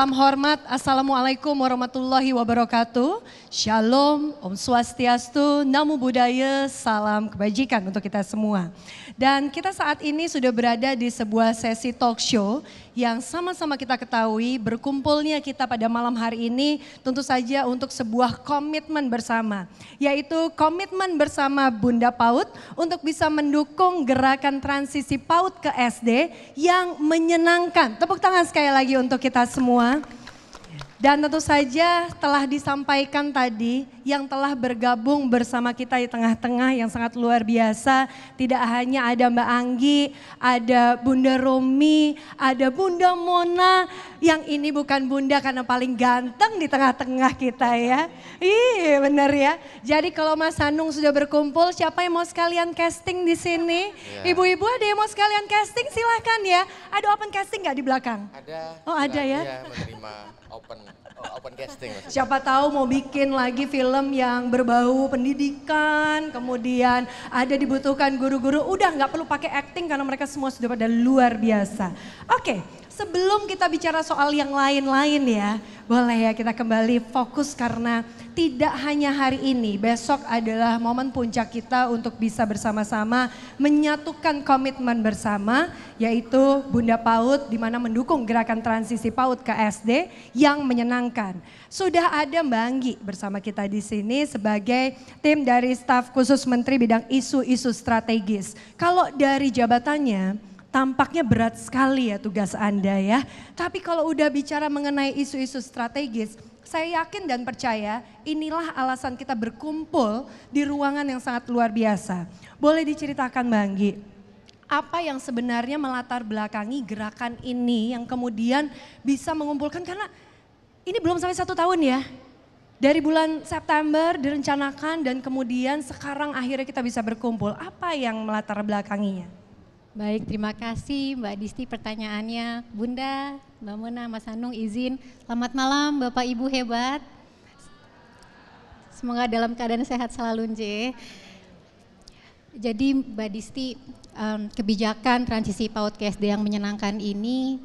Salam hormat, Assalamualaikum warahmatullahi wabarakatuh. Shalom, Om Swastiastu, Namo Buddhaya, salam kebajikan untuk kita semua. Dan kita saat ini sudah berada di sebuah sesi talk show yang sama-sama kita ketahui berkumpulnya kita pada malam hari ini tentu saja untuk sebuah komitmen bersama. Yaitu komitmen bersama Bunda Paut untuk bisa mendukung gerakan transisi Paut ke SD yang menyenangkan. Tepuk tangan sekali lagi untuk kita semua. lá. Dan tentu saja telah disampaikan tadi yang telah bergabung bersama kita di tengah-tengah yang sangat luar biasa. Tidak hanya ada Mbak Anggi, ada Bunda Romi, ada Bunda Mona. Yang ini bukan Bunda karena paling ganteng di tengah-tengah kita ya. Iya benar ya. Jadi kalau Mas Hanung sudah berkumpul, siapa yang mau sekalian casting di sini? Iya. Ibu-ibu ada yang mau sekalian casting silahkan ya. Ada open casting nggak di belakang? Ada. Oh ada ya. Iya menerima open oh, open casting. Maksudnya. Siapa tahu mau bikin lagi film yang berbau pendidikan, kemudian ada dibutuhkan guru-guru, udah nggak perlu pakai acting karena mereka semua sudah pada luar biasa. Oke, okay sebelum kita bicara soal yang lain-lain ya, boleh ya kita kembali fokus karena tidak hanya hari ini, besok adalah momen puncak kita untuk bisa bersama-sama menyatukan komitmen bersama, yaitu Bunda PAUD di mana mendukung gerakan transisi PAUD ke SD yang menyenangkan. Sudah ada Mbak Anggi bersama kita di sini sebagai tim dari staf khusus Menteri Bidang Isu-Isu Strategis. Kalau dari jabatannya, Tampaknya berat sekali ya tugas Anda ya. Tapi kalau udah bicara mengenai isu-isu strategis, saya yakin dan percaya inilah alasan kita berkumpul di ruangan yang sangat luar biasa. Boleh diceritakan Mbak Anggi, apa yang sebenarnya melatar belakangi gerakan ini yang kemudian bisa mengumpulkan karena ini belum sampai satu tahun ya. Dari bulan September direncanakan dan kemudian sekarang akhirnya kita bisa berkumpul. Apa yang melatar belakanginya? Baik, terima kasih Mbak Disti pertanyaannya. Bunda, Mbak Mona, Mas Anung izin. Selamat malam Bapak Ibu hebat. Semoga dalam keadaan sehat selalu Nje. Jadi Mbak Disti, kebijakan transisi PAUD KSD yang menyenangkan ini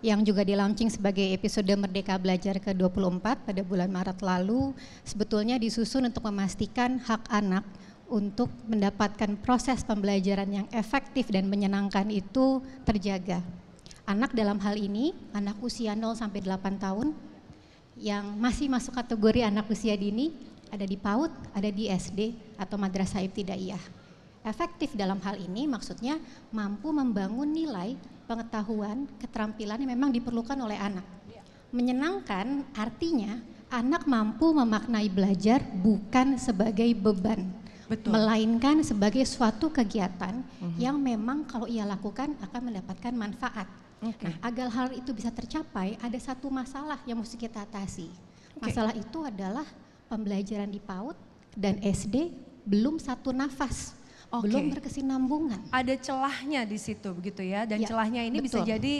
yang juga dilaunching sebagai episode Merdeka Belajar ke-24 pada bulan Maret lalu, sebetulnya disusun untuk memastikan hak anak untuk mendapatkan proses pembelajaran yang efektif dan menyenangkan itu terjaga. Anak dalam hal ini, anak usia 0 sampai 8 tahun yang masih masuk kategori anak usia dini ada di PAUD, ada di SD atau madrasah ibtidaiyah. Efektif dalam hal ini maksudnya mampu membangun nilai, pengetahuan, keterampilan yang memang diperlukan oleh anak. Menyenangkan artinya anak mampu memaknai belajar bukan sebagai beban Betul. melainkan sebagai suatu kegiatan mm-hmm. yang memang kalau ia lakukan akan mendapatkan manfaat. Okay. Nah, agar hal itu bisa tercapai, ada satu masalah yang mesti kita atasi. Okay. Masalah itu adalah pembelajaran di PAUD dan SD belum satu nafas okay. belum berkesinambungan. Ada celahnya di situ begitu ya dan ya, celahnya ini betul. bisa jadi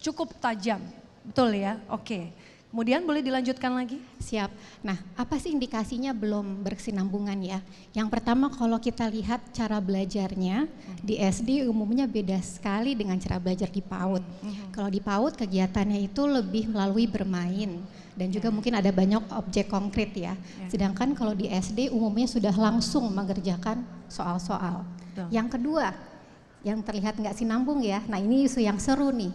cukup tajam. Betul ya? Oke. Okay. Kemudian boleh dilanjutkan lagi? Siap. Nah, apa sih indikasinya belum berkesinambungan ya? Yang pertama kalau kita lihat cara belajarnya hmm. di SD umumnya beda sekali dengan cara belajar di PAUD. Hmm. Kalau di PAUD kegiatannya itu lebih melalui bermain dan juga hmm. mungkin ada banyak objek konkret ya. ya. Sedangkan kalau di SD umumnya sudah langsung mengerjakan soal-soal. Yang kedua, yang terlihat nggak sinambung ya. Nah, ini isu yang seru nih.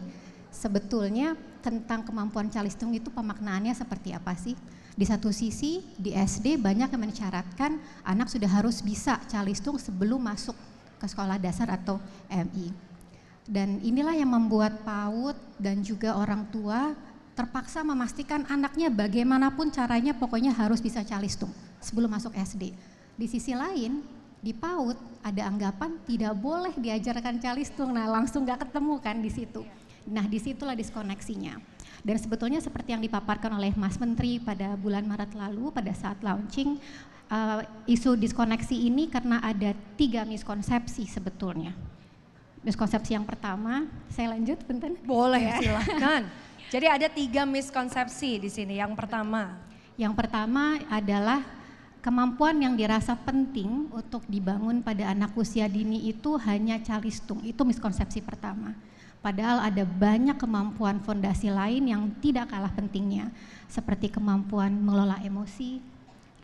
Sebetulnya tentang kemampuan calistung itu pemaknaannya seperti apa sih? Di satu sisi di SD banyak yang mensyaratkan anak sudah harus bisa calistung sebelum masuk ke sekolah dasar atau MI. Dan inilah yang membuat PAUD dan juga orang tua terpaksa memastikan anaknya bagaimanapun caranya pokoknya harus bisa calistung sebelum masuk SD. Di sisi lain di PAUD ada anggapan tidak boleh diajarkan calistung, nah langsung nggak ketemu kan di situ. Nah, disitulah diskoneksinya. Dan sebetulnya seperti yang dipaparkan oleh Mas Menteri pada bulan Maret lalu pada saat launching, uh, isu diskoneksi ini karena ada tiga miskonsepsi sebetulnya. Miskonsepsi yang pertama, saya lanjut, bentar. Boleh, ya. silahkan. Jadi ada tiga miskonsepsi di sini. Yang pertama. Yang pertama adalah kemampuan yang dirasa penting untuk dibangun pada anak usia dini itu hanya calistung. Itu miskonsepsi pertama. Padahal ada banyak kemampuan fondasi lain yang tidak kalah pentingnya, seperti kemampuan mengelola emosi,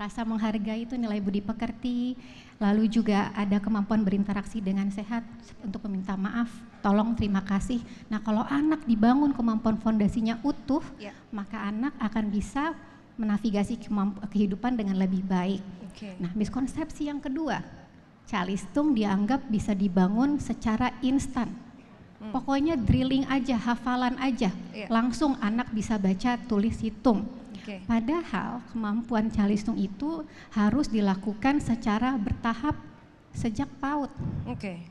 rasa menghargai itu nilai budi pekerti, lalu juga ada kemampuan berinteraksi dengan sehat untuk meminta maaf, tolong terima kasih. Nah, kalau anak dibangun kemampuan fondasinya utuh, yeah. maka anak akan bisa menavigasi kehidupan dengan lebih baik. Okay. Nah, miskonsepsi yang kedua, calistung dianggap bisa dibangun secara instan Hmm. Pokoknya drilling aja, hafalan aja. Yeah. Langsung anak bisa baca, tulis, hitung. Okay. Padahal kemampuan calistung itu harus dilakukan secara bertahap sejak PAUD. Okay.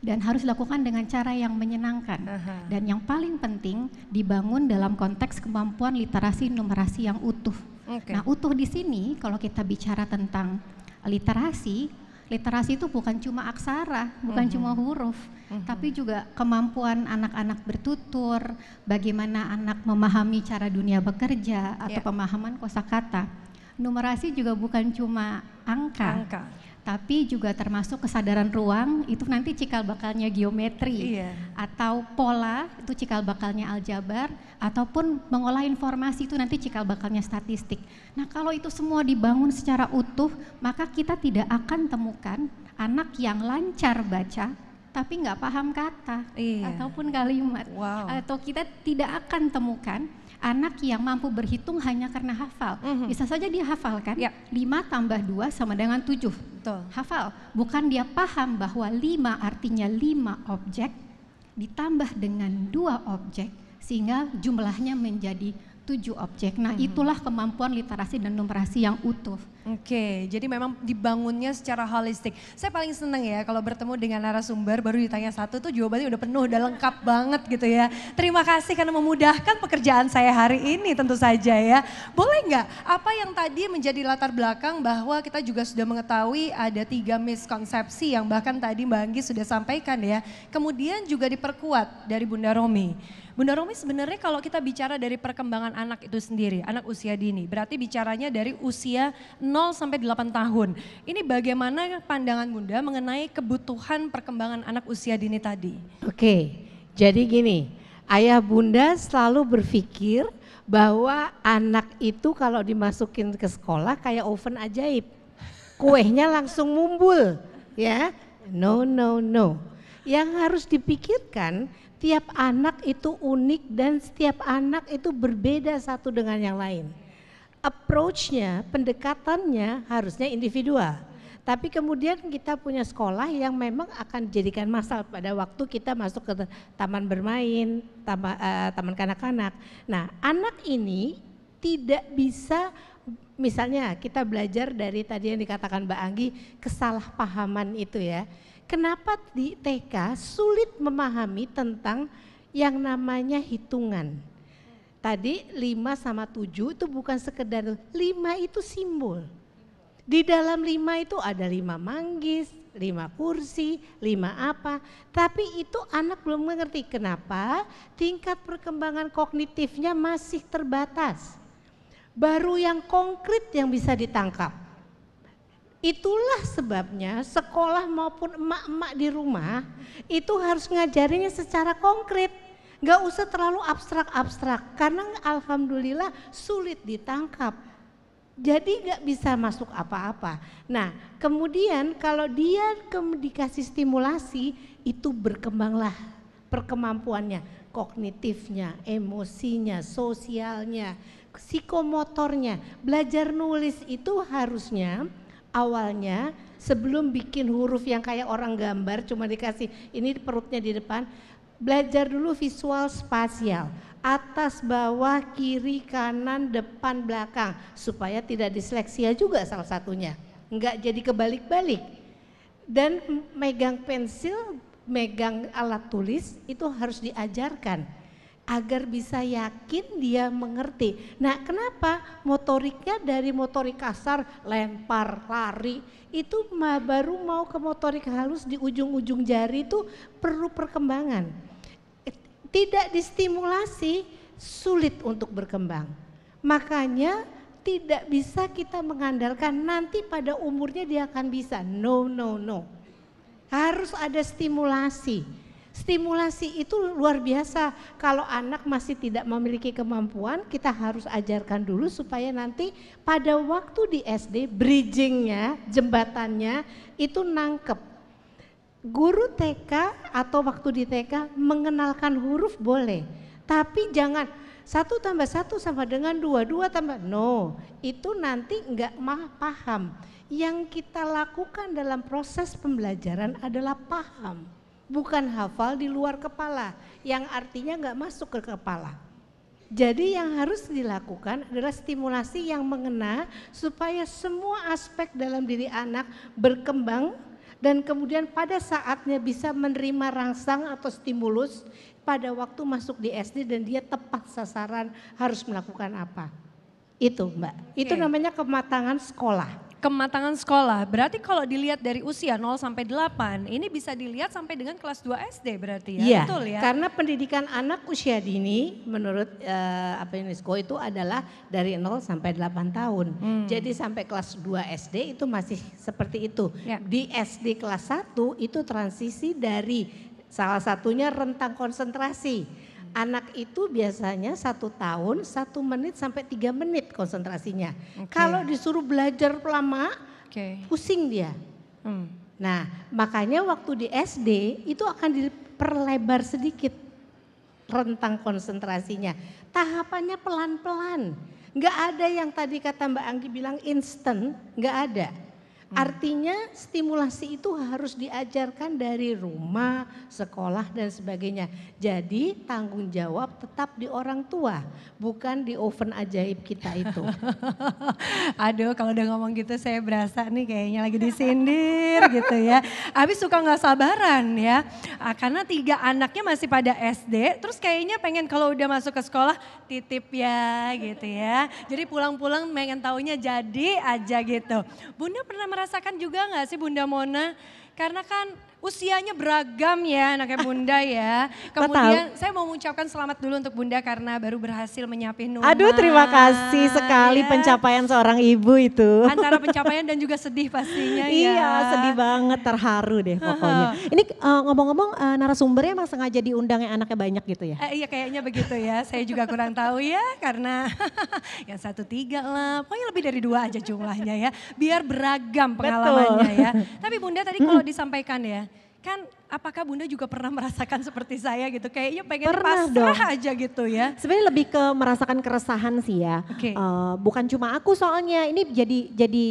Dan harus dilakukan dengan cara yang menyenangkan. Uh -huh. Dan yang paling penting dibangun dalam konteks kemampuan literasi numerasi yang utuh. Okay. Nah, utuh di sini kalau kita bicara tentang literasi literasi itu bukan cuma aksara, bukan mm-hmm. cuma huruf, mm-hmm. tapi juga kemampuan anak-anak bertutur, bagaimana anak memahami cara dunia bekerja atau yeah. pemahaman kosakata. Numerasi juga bukan cuma angka. angka tapi juga termasuk kesadaran ruang itu nanti cikal bakalnya geometri iya. atau pola itu cikal bakalnya aljabar ataupun mengolah informasi itu nanti cikal bakalnya statistik. Nah, kalau itu semua dibangun secara utuh, maka kita tidak akan temukan anak yang lancar baca tapi nggak paham kata iya. ataupun kalimat wow. atau kita tidak akan temukan anak yang mampu berhitung hanya karena hafal. Mm -hmm. Bisa saja dia hafal kan? Ya. 5 tambah 2 sama dengan 7. Betul. Hafal. Bukan dia paham bahwa 5 artinya 5 objek ditambah dengan dua objek sehingga jumlahnya menjadi tujuh objek. Nah, mhm. itulah kemampuan literasi dan numerasi yang utuh. Oke, jadi memang dibangunnya secara holistik. Saya paling seneng ya kalau bertemu dengan narasumber baru ditanya satu tuh jawabannya udah penuh, udah lengkap banget gitu ya. Terima kasih karena memudahkan pekerjaan saya hari ini tentu saja ya. Boleh nggak apa yang tadi menjadi latar belakang bahwa kita juga sudah mengetahui ada tiga miskonsepsi yang bahkan tadi Mbak Anggi sudah sampaikan ya. Kemudian juga diperkuat dari Bunda Romi. Bunda Romi sebenarnya kalau kita bicara dari perkembangan anak itu sendiri, anak usia dini, berarti bicaranya dari usia 0 sampai 8 tahun. Ini bagaimana pandangan Bunda mengenai kebutuhan perkembangan anak usia dini tadi? Oke, jadi gini, ayah Bunda selalu berpikir bahwa anak itu kalau dimasukin ke sekolah kayak oven ajaib. Kuehnya langsung mumbul, ya. No, no, no. Yang harus dipikirkan tiap anak itu unik dan setiap anak itu berbeda satu dengan yang lain approach-nya, pendekatannya harusnya individual. Tapi kemudian kita punya sekolah yang memang akan dijadikan masalah pada waktu kita masuk ke taman bermain, taman, eh, taman kanak-kanak. Nah, anak ini tidak bisa misalnya kita belajar dari tadi yang dikatakan Mbak Anggi kesalahpahaman itu ya. Kenapa di TK sulit memahami tentang yang namanya hitungan? Tadi lima sama tujuh itu bukan sekedar lima itu simbol. Di dalam lima itu ada lima manggis, lima kursi, lima apa. Tapi itu anak belum mengerti kenapa tingkat perkembangan kognitifnya masih terbatas. Baru yang konkret yang bisa ditangkap. Itulah sebabnya sekolah maupun emak-emak di rumah itu harus ngajarinya secara konkret Gak usah terlalu abstrak-abstrak karena alhamdulillah sulit ditangkap. Jadi gak bisa masuk apa-apa. Nah kemudian kalau dia ke dikasih stimulasi itu berkembanglah perkemampuannya, kognitifnya, emosinya, sosialnya, psikomotornya. Belajar nulis itu harusnya awalnya sebelum bikin huruf yang kayak orang gambar cuma dikasih ini perutnya di depan Belajar dulu visual spasial, atas, bawah, kiri, kanan, depan, belakang, supaya tidak disleksia juga salah satunya. Enggak jadi kebalik-balik. Dan megang pensil, megang alat tulis itu harus diajarkan agar bisa yakin dia mengerti. Nah, kenapa motoriknya dari motorik kasar, lempar, lari, itu baru mau ke motorik halus di ujung-ujung jari itu perlu perkembangan tidak distimulasi, sulit untuk berkembang. Makanya tidak bisa kita mengandalkan nanti pada umurnya dia akan bisa. No, no, no. Harus ada stimulasi. Stimulasi itu luar biasa. Kalau anak masih tidak memiliki kemampuan, kita harus ajarkan dulu supaya nanti pada waktu di SD bridgingnya, jembatannya itu nangkep guru TK atau waktu di TK mengenalkan huruf boleh, tapi jangan satu tambah satu sama dengan dua, dua tambah no, itu nanti enggak mah paham. Yang kita lakukan dalam proses pembelajaran adalah paham, bukan hafal di luar kepala, yang artinya enggak masuk ke kepala. Jadi yang harus dilakukan adalah stimulasi yang mengena supaya semua aspek dalam diri anak berkembang dan kemudian pada saatnya bisa menerima rangsang atau stimulus pada waktu masuk di SD dan dia tepat sasaran harus melakukan apa. Itu Mbak, okay. itu namanya kematangan sekolah kematangan sekolah. Berarti kalau dilihat dari usia 0 sampai 8, ini bisa dilihat sampai dengan kelas 2 SD berarti ya? Iya, Betul ya? karena pendidikan anak usia dini menurut uh, apa UNESCO itu adalah dari 0 sampai 8 tahun. Hmm. Jadi sampai kelas 2 SD itu masih seperti itu. Ya. Di SD kelas 1 itu transisi dari salah satunya rentang konsentrasi Anak itu biasanya satu tahun satu menit sampai tiga menit konsentrasinya. Okay. Kalau disuruh belajar lama, okay. pusing dia. Hmm. Nah, makanya waktu di SD itu akan diperlebar sedikit rentang konsentrasinya. Tahapannya pelan-pelan. Nggak ada yang tadi kata Mbak Anggi bilang instan, nggak ada. Hmm. Artinya stimulasi itu harus diajarkan dari rumah, sekolah dan sebagainya. Jadi tanggung jawab tetap di orang tua, bukan di oven ajaib kita itu. Aduh kalau udah ngomong gitu saya berasa nih kayaknya lagi disindir gitu ya. abis suka nggak sabaran ya, ah, karena tiga anaknya masih pada SD, terus kayaknya pengen kalau udah masuk ke sekolah titip ya gitu ya. Jadi pulang-pulang pengen taunya jadi aja gitu. Bunda pernah merasa merasakan juga nggak sih Bunda Mona? Karena kan usianya beragam ya anaknya bunda ya. Kemudian saya mau mengucapkan selamat dulu untuk bunda karena baru berhasil menyapih Numa. Aduh terima kasih sekali ya. pencapaian seorang ibu itu. Antara pencapaian dan juga sedih pastinya ya. Iya sedih banget terharu deh pokoknya. Ini eh, ngomong-ngomong uh, narasumbernya emang sengaja diundang yang anaknya banyak gitu ya? Eh, iya kayaknya begitu ya. Saya juga kurang tahu ya karena yang satu tiga lah. Pokoknya lebih dari dua aja jumlahnya ya. Biar beragam pengalamannya Betul. ya. Tapi bunda tadi kalau disampaikan ya 看。apakah Bunda juga pernah merasakan seperti saya gitu? Kayaknya pengen pernah pasrah dong. aja gitu ya. Sebenarnya lebih ke merasakan keresahan sih ya. Okay. Uh, eh, bukan cuma aku soalnya ini jadi jadi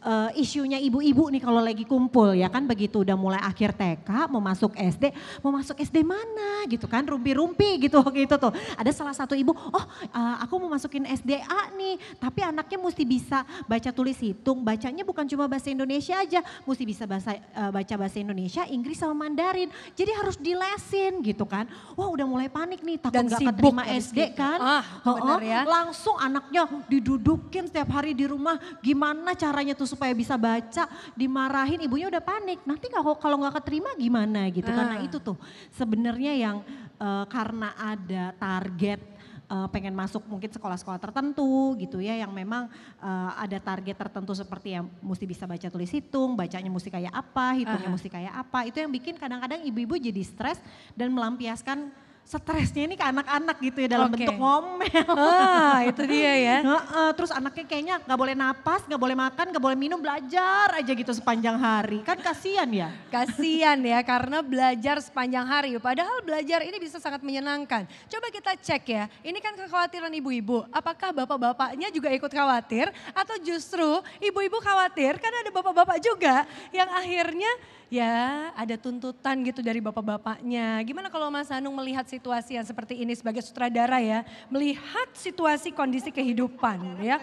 uh, isunya ibu-ibu nih kalau lagi kumpul ya kan begitu udah mulai akhir TK mau masuk SD, mau masuk SD mana gitu kan rumpi-rumpi gitu gitu tuh. Ada salah satu ibu, "Oh, uh, aku mau masukin SDA nih, tapi anaknya mesti bisa baca tulis hitung, bacanya bukan cuma bahasa Indonesia aja, mesti bisa bahasa uh, baca bahasa Indonesia, Inggris sama mana. Mandarin. Jadi harus dilesin gitu kan. Wah udah mulai panik nih takut Dan gak keterima SD gitu. kan. Ah, oh, ya. Langsung anaknya didudukin setiap hari di rumah. Gimana caranya tuh supaya bisa baca. Dimarahin ibunya udah panik. Nanti kalau nggak keterima gimana gitu. Kan? Nah, ah. Karena itu tuh sebenarnya yang uh, karena ada target uh, pengen masuk mungkin sekolah-sekolah tertentu gitu ya yang memang uh, ada target tertentu seperti yang mesti bisa baca tulis hitung, bacanya mesti kayak apa, hitungnya uh -huh. mesti kayak apa. Itu yang bikin kadang-kadang ibu-ibu jadi stres dan melampiaskan stresnya ini ke anak-anak gitu ya dalam okay. bentuk ngomel. Ah, itu dia ya. terus anaknya kayaknya nggak boleh napas, nggak boleh makan, nggak boleh minum, belajar aja gitu sepanjang hari. Kan kasihan ya. Kasihan ya karena belajar sepanjang hari. Padahal belajar ini bisa sangat menyenangkan. Coba kita cek ya. Ini kan kekhawatiran ibu-ibu. Apakah bapak-bapaknya juga ikut khawatir atau justru ibu-ibu khawatir karena ada bapak-bapak juga yang akhirnya ya ada tuntutan gitu dari bapak-bapaknya. Gimana kalau Mas Anung melihat situasi yang seperti ini sebagai sutradara ya, melihat situasi kondisi kehidupan ya.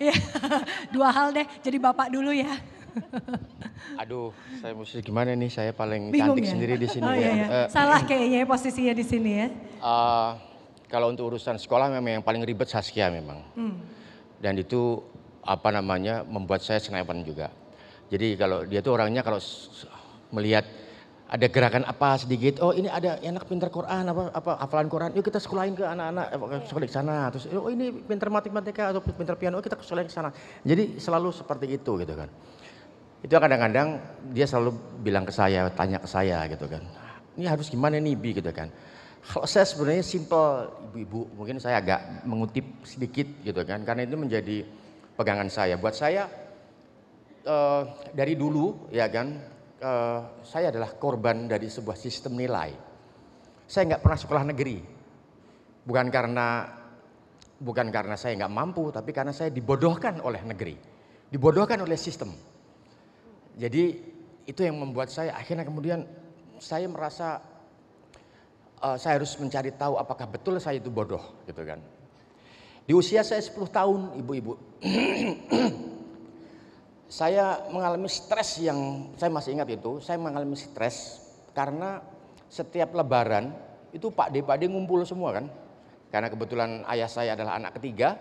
ya dua hal deh, jadi bapak dulu ya. Aduh, saya mesti gimana nih? Saya paling Bingung cantik ya? sendiri di sini. Oh, ya. iya. iya. Eh, Salah eh, kayaknya ya posisinya di sini ya. Uh, kalau untuk urusan sekolah memang yang paling ribet Saskia memang. Hmm. Dan itu apa namanya membuat saya senapan juga. Jadi kalau dia tuh orangnya kalau melihat ada gerakan apa sedikit. Oh ini ada anak pintar Quran apa apa hafalan Quran. Yuk kita sekolahin ke anak-anak eh, sekolah di sana. Terus oh ini pintar matematika atau pintar piano. Oh, kita sekolahin ke sana. Jadi selalu seperti itu gitu kan. Itu kadang-kadang dia selalu bilang ke saya, tanya ke saya gitu kan. Ini harus gimana nih Bi gitu kan. Kalau saya sebenarnya simple ibu-ibu, mungkin saya agak mengutip sedikit gitu kan, karena itu menjadi pegangan saya. Buat saya uh, dari dulu ya kan, uh, saya adalah korban dari sebuah sistem nilai. Saya nggak pernah sekolah negeri, bukan karena bukan karena saya nggak mampu, tapi karena saya dibodohkan oleh negeri, dibodohkan oleh sistem. Jadi itu yang membuat saya akhirnya kemudian saya merasa uh, saya harus mencari tahu apakah betul saya itu bodoh, gitu kan. Di usia saya 10 tahun, ibu-ibu. saya mengalami stres yang saya masih ingat itu, saya mengalami stres karena setiap lebaran itu Pak D Pak D ngumpul semua kan. Karena kebetulan ayah saya adalah anak ketiga,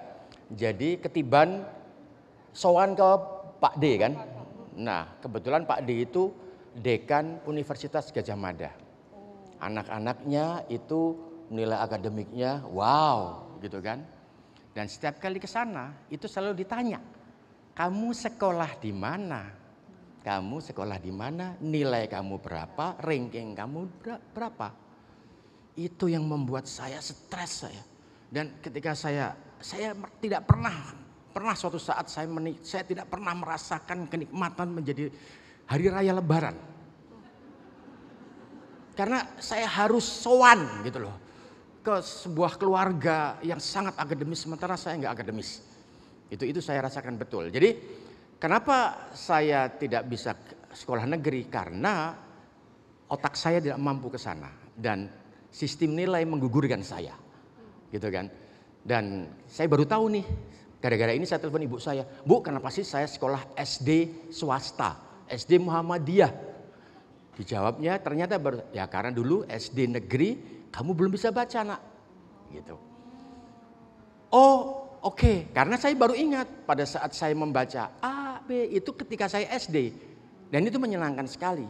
jadi ketiban sowan ke Pak D kan. Nah, kebetulan Pak D itu dekan Universitas Gajah Mada. Anak-anaknya itu nilai akademiknya wow gitu kan. Dan setiap kali ke sana itu selalu ditanya kamu sekolah di mana? Kamu sekolah di mana? Nilai kamu berapa? Ranking kamu berapa? Itu yang membuat saya stres saya. Dan ketika saya saya tidak pernah pernah suatu saat saya menik, saya tidak pernah merasakan kenikmatan menjadi hari raya lebaran. Karena saya harus sowan gitu loh ke sebuah keluarga yang sangat akademis sementara saya nggak akademis itu itu saya rasakan betul. Jadi kenapa saya tidak bisa sekolah negeri karena otak saya tidak mampu ke sana dan sistem nilai menggugurkan saya. Gitu kan. Dan saya baru tahu nih gara-gara ini saya telepon ibu saya, "Bu, kenapa sih saya sekolah SD swasta, SD Muhammadiyah?" Dijawabnya ternyata baru, ya karena dulu SD negeri kamu belum bisa baca nak. Gitu. Oh Oke, karena saya baru ingat pada saat saya membaca A, B itu ketika saya SD. Dan itu menyenangkan sekali.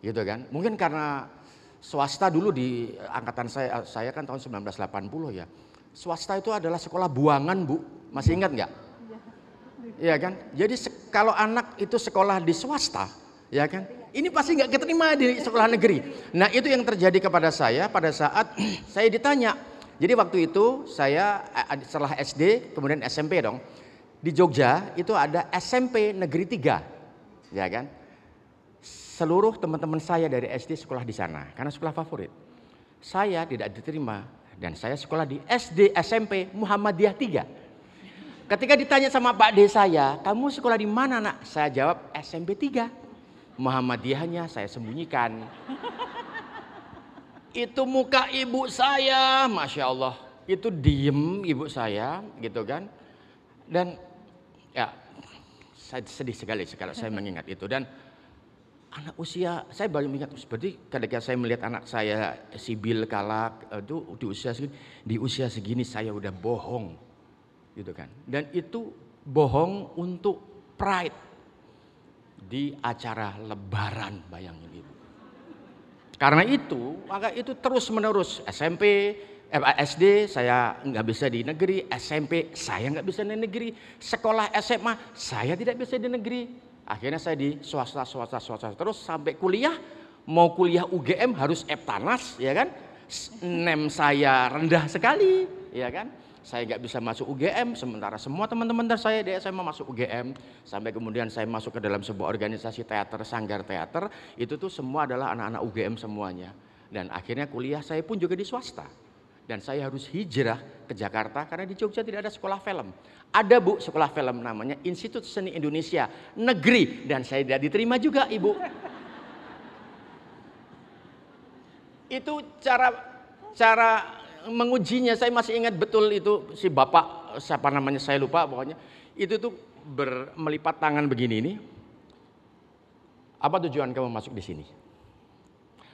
Gitu kan. Mungkin karena swasta dulu di eh, angkatan saya, eh, saya kan tahun 1980 ya. Swasta itu adalah sekolah buangan Bu. Masih ingat nggak? Iya kan? Jadi kalau anak itu sekolah di swasta, ya kan? Ini pasti nggak keterima di sekolah negeri. Nah itu yang terjadi kepada saya pada saat saya ditanya, jadi waktu itu saya eh, setelah SD kemudian SMP dong. Di Jogja itu ada SMP Negeri 3. Ya kan? Seluruh teman-teman saya dari SD sekolah di sana karena sekolah favorit. Saya tidak diterima dan saya sekolah di SD SMP Muhammadiyah 3. Ketika ditanya sama Pak D saya, "Kamu sekolah di mana, Nak?" Saya jawab SMP 3. Muhammadiyahnya saya sembunyikan itu muka ibu saya, masya Allah, itu diem ibu saya, gitu kan? Dan ya, saya sedih sekali sekarang saya mengingat itu. Dan anak usia, saya baru mengingat seperti ketika saya melihat anak saya eh, Sibil Kalak itu di usia segini, di usia segini saya udah bohong, gitu kan? Dan itu bohong untuk pride di acara Lebaran, bayangin itu. Karena itu, maka itu terus menerus SMP, eh, SD saya nggak bisa di negeri, SMP saya nggak bisa di negeri, sekolah SMA saya tidak bisa di negeri. Akhirnya saya di swasta, swasta, swasta terus sampai kuliah, mau kuliah UGM harus Eptanas, ya kan? Nem saya rendah sekali, ya kan? saya nggak bisa masuk UGM, sementara semua teman-teman saya di SMA masuk UGM, sampai kemudian saya masuk ke dalam sebuah organisasi teater, sanggar teater, itu tuh semua adalah anak-anak UGM semuanya. Dan akhirnya kuliah saya pun juga di swasta. Dan saya harus hijrah ke Jakarta karena di Jogja tidak ada sekolah film. Ada bu sekolah film namanya Institut Seni Indonesia Negeri dan saya tidak diterima juga ibu. Itu cara cara mengujinya saya masih ingat betul itu si bapak siapa namanya saya lupa pokoknya itu tuh ber, melipat tangan begini ini apa tujuan kamu masuk di sini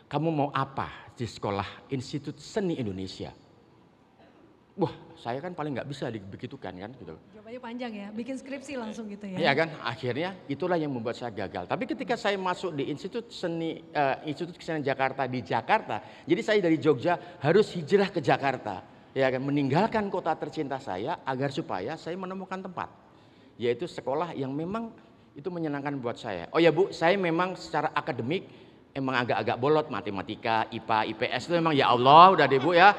kamu mau apa di sekolah Institut Seni Indonesia wah saya kan paling nggak bisa dibegitukan kan gitu. Jawabannya panjang ya, bikin skripsi iya. langsung gitu ya. Iya kan, akhirnya itulah yang membuat saya gagal. Tapi ketika saya masuk di Institut Seni uh, Institut Kesenian Jakarta di Jakarta, jadi saya dari Jogja harus hijrah ke Jakarta. Ya kan, meninggalkan kota tercinta saya agar supaya saya menemukan tempat yaitu sekolah yang memang itu menyenangkan buat saya. Oh ya Bu, saya memang secara akademik emang agak-agak bolot matematika, IPA, IPS itu memang ya Allah udah deh Bu ya.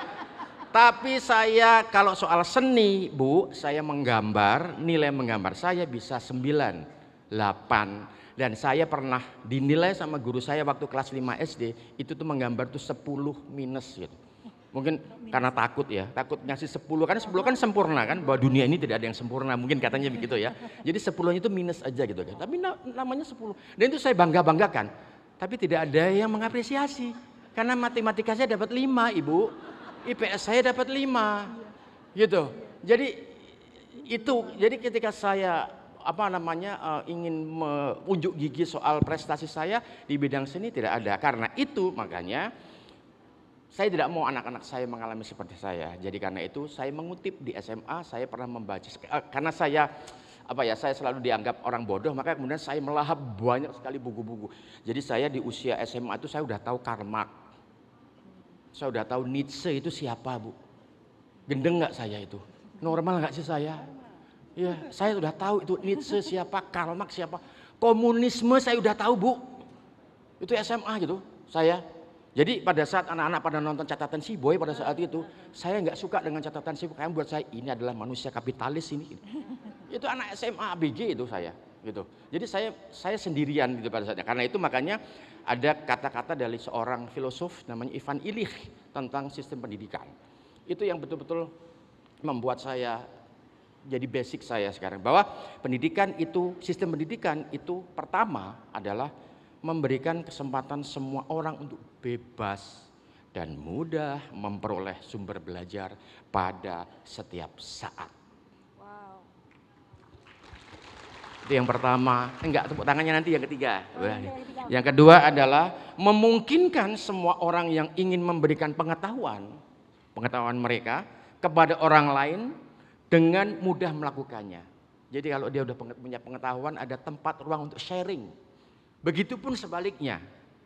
Tapi saya kalau soal seni, Bu, saya menggambar, nilai menggambar saya bisa 9, 8. Dan saya pernah dinilai sama guru saya waktu kelas 5 SD, itu tuh menggambar tuh 10 minus gitu. Mungkin karena takut ya, takut ngasih 10, karena 10 kan sempurna kan, bahwa dunia ini tidak ada yang sempurna, mungkin katanya begitu ya. Jadi 10 itu minus aja gitu, kan, tapi namanya 10. Dan itu saya bangga-banggakan, tapi tidak ada yang mengapresiasi. Karena matematika saya dapat 5, Ibu. IPS saya dapat 5. Gitu. Jadi itu jadi ketika saya apa namanya uh, ingin menunjuk gigi soal prestasi saya di bidang seni tidak ada. Karena itu makanya saya tidak mau anak-anak saya mengalami seperti saya. Jadi karena itu saya mengutip di SMA saya pernah membaca eh, karena saya apa ya saya selalu dianggap orang bodoh maka kemudian saya melahap banyak sekali buku-buku. Jadi saya di usia SMA itu saya sudah tahu karma. Saya udah tahu Nietzsche itu siapa, Bu. Gendeng nggak saya itu? Normal nggak sih saya? Ya, saya sudah tahu itu Nietzsche siapa, Karl Marx siapa. Komunisme saya udah tahu, Bu. Itu SMA gitu, saya. Jadi pada saat anak-anak pada nonton catatan si boy pada saat itu, saya nggak suka dengan catatan si boy. Karena buat saya ini adalah manusia kapitalis ini. Itu anak SMA ABG itu saya gitu. Jadi saya saya sendirian gitu pada saatnya. Karena itu makanya ada kata-kata dari seorang filosof namanya Ivan Illich tentang sistem pendidikan. Itu yang betul-betul membuat saya jadi basic saya sekarang bahwa pendidikan itu sistem pendidikan itu pertama adalah memberikan kesempatan semua orang untuk bebas dan mudah memperoleh sumber belajar pada setiap saat. Itu yang pertama. Eh, enggak, tepuk tangannya nanti oh, iya, yang ketiga. Yang kedua adalah memungkinkan semua orang yang ingin memberikan pengetahuan, pengetahuan mereka kepada orang lain dengan mudah melakukannya. Jadi kalau dia sudah punya pengetahuan ada tempat ruang untuk sharing. Begitupun sebaliknya,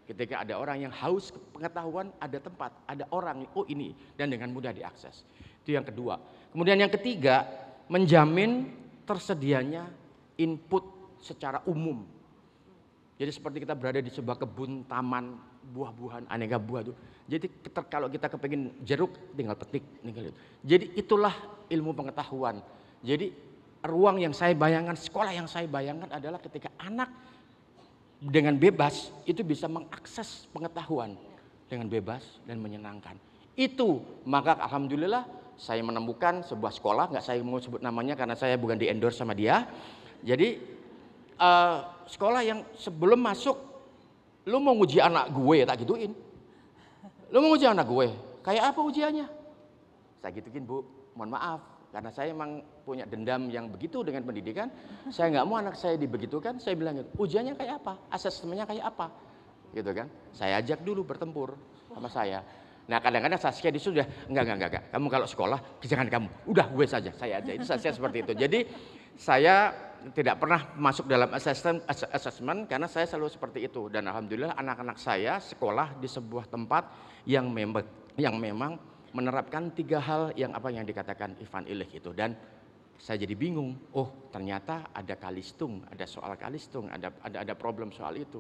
ketika ada orang yang haus pengetahuan ada tempat, ada orang, oh ini dan dengan mudah diakses. Itu yang kedua. Kemudian yang ketiga, menjamin tersedianya input secara umum. Jadi seperti kita berada di sebuah kebun, taman, buah-buahan, aneka ah, buah itu. Jadi kalau kita kepengen jeruk, tinggal petik. Tinggal itu. Jadi itulah ilmu pengetahuan. Jadi ruang yang saya bayangkan, sekolah yang saya bayangkan adalah ketika anak dengan bebas itu bisa mengakses pengetahuan dengan bebas dan menyenangkan. Itu maka alhamdulillah saya menemukan sebuah sekolah, nggak saya mau sebut namanya karena saya bukan di endorse sama dia. Jadi uh, sekolah yang sebelum masuk, lu mau uji anak gue tak gituin. Lu mau uji anak gue, kayak apa ujiannya? Saya gituin bu, mohon maaf karena saya emang punya dendam yang begitu dengan pendidikan. Saya nggak mau anak saya dibegitukan. Saya bilang gitu, ujiannya kayak apa, asesmennya kayak apa, gitu kan? Saya ajak dulu bertempur sama saya. Nah kadang-kadang Saskia disuruh ya enggak, enggak, enggak, enggak. Kamu kalau sekolah, jangan kamu. Udah gue saja, saya aja. Itu Saskia seperti itu. Jadi saya tidak pernah masuk dalam assessment, assessment karena saya selalu seperti itu dan alhamdulillah anak-anak saya sekolah di sebuah tempat yang memang yang memang menerapkan tiga hal yang apa yang dikatakan Ivan Ilich itu dan saya jadi bingung oh ternyata ada kalistung ada soal kalistung ada ada ada problem soal itu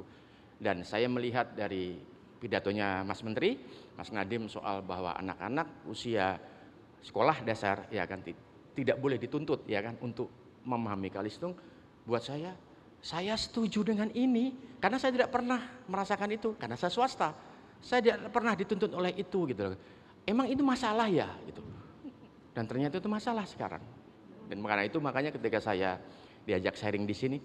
dan saya melihat dari pidatonya Mas Menteri Mas Nadim soal bahwa anak-anak usia sekolah dasar ya kan tidak boleh dituntut ya kan untuk memahami itu, buat saya saya setuju dengan ini karena saya tidak pernah merasakan itu karena saya swasta saya tidak pernah dituntut oleh itu gitu emang itu masalah ya gitu dan ternyata itu masalah sekarang dan karena itu makanya ketika saya diajak sharing di sini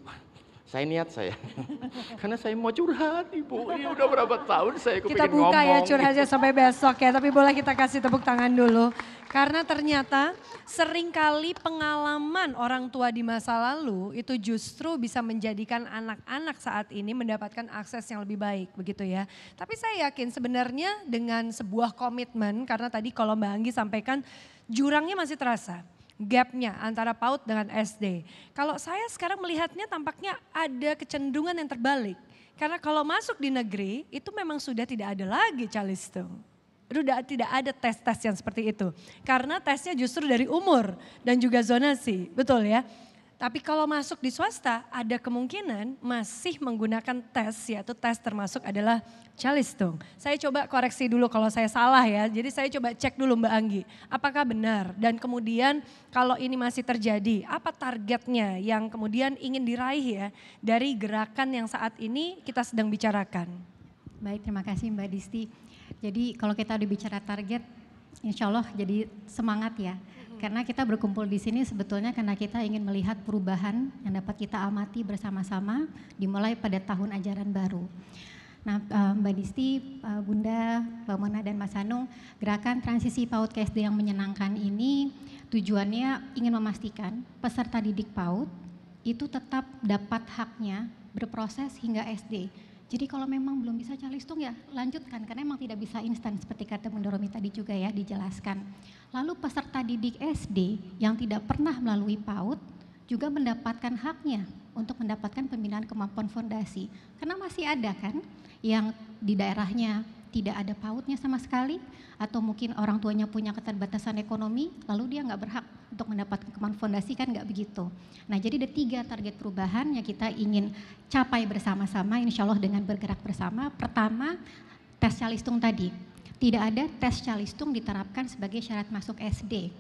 saya niat saya. Karena saya mau curhat Ibu. Ini udah berapa tahun saya Kita buka ya ngomong. ya curhatnya sampai besok ya. Tapi boleh kita kasih tepuk tangan dulu. Karena ternyata seringkali pengalaman orang tua di masa lalu itu justru bisa menjadikan anak-anak saat ini mendapatkan akses yang lebih baik begitu ya. Tapi saya yakin sebenarnya dengan sebuah komitmen karena tadi kalau Mbak Anggi sampaikan jurangnya masih terasa gapnya antara PAUD dengan SD. Kalau saya sekarang melihatnya tampaknya ada kecenderungan yang terbalik. Karena kalau masuk di negeri itu memang sudah tidak ada lagi calistung. Sudah tidak ada tes-tes yang seperti itu. Karena tesnya justru dari umur dan juga zonasi, betul ya. Tapi kalau masuk di swasta ada kemungkinan masih menggunakan tes yaitu tes termasuk adalah calistung. Saya coba koreksi dulu kalau saya salah ya. Jadi saya coba cek dulu Mbak Anggi apakah benar dan kemudian kalau ini masih terjadi apa targetnya yang kemudian ingin diraih ya dari gerakan yang saat ini kita sedang bicarakan. Baik, terima kasih Mbak Disti. Jadi kalau kita udah bicara target, insya Allah jadi semangat ya karena kita berkumpul di sini sebetulnya karena kita ingin melihat perubahan yang dapat kita amati bersama-sama dimulai pada tahun ajaran baru. Nah, eh, Mbak Disti, eh, Bunda, Mbak Mona, dan Mas Anung, gerakan transisi PAUD KSD yang menyenangkan ini tujuannya ingin memastikan peserta didik PAUD itu tetap dapat haknya berproses hingga SD jadi kalau memang belum bisa calistung ya lanjutkan karena memang tidak bisa instan seperti kata Bunda Romi tadi juga ya dijelaskan. Lalu peserta didik SD yang tidak pernah melalui PAUD juga mendapatkan haknya untuk mendapatkan pembinaan kemampuan fondasi. Karena masih ada kan yang di daerahnya tidak ada pautnya sama sekali, atau mungkin orang tuanya punya keterbatasan ekonomi, lalu dia nggak berhak untuk mendapatkan kemampuan fondasi kan nggak begitu. Nah jadi ada tiga target perubahan yang kita ingin capai bersama-sama, insya Allah dengan bergerak bersama. Pertama, tes calistung tadi. Tidak ada tes calistung diterapkan sebagai syarat masuk SD.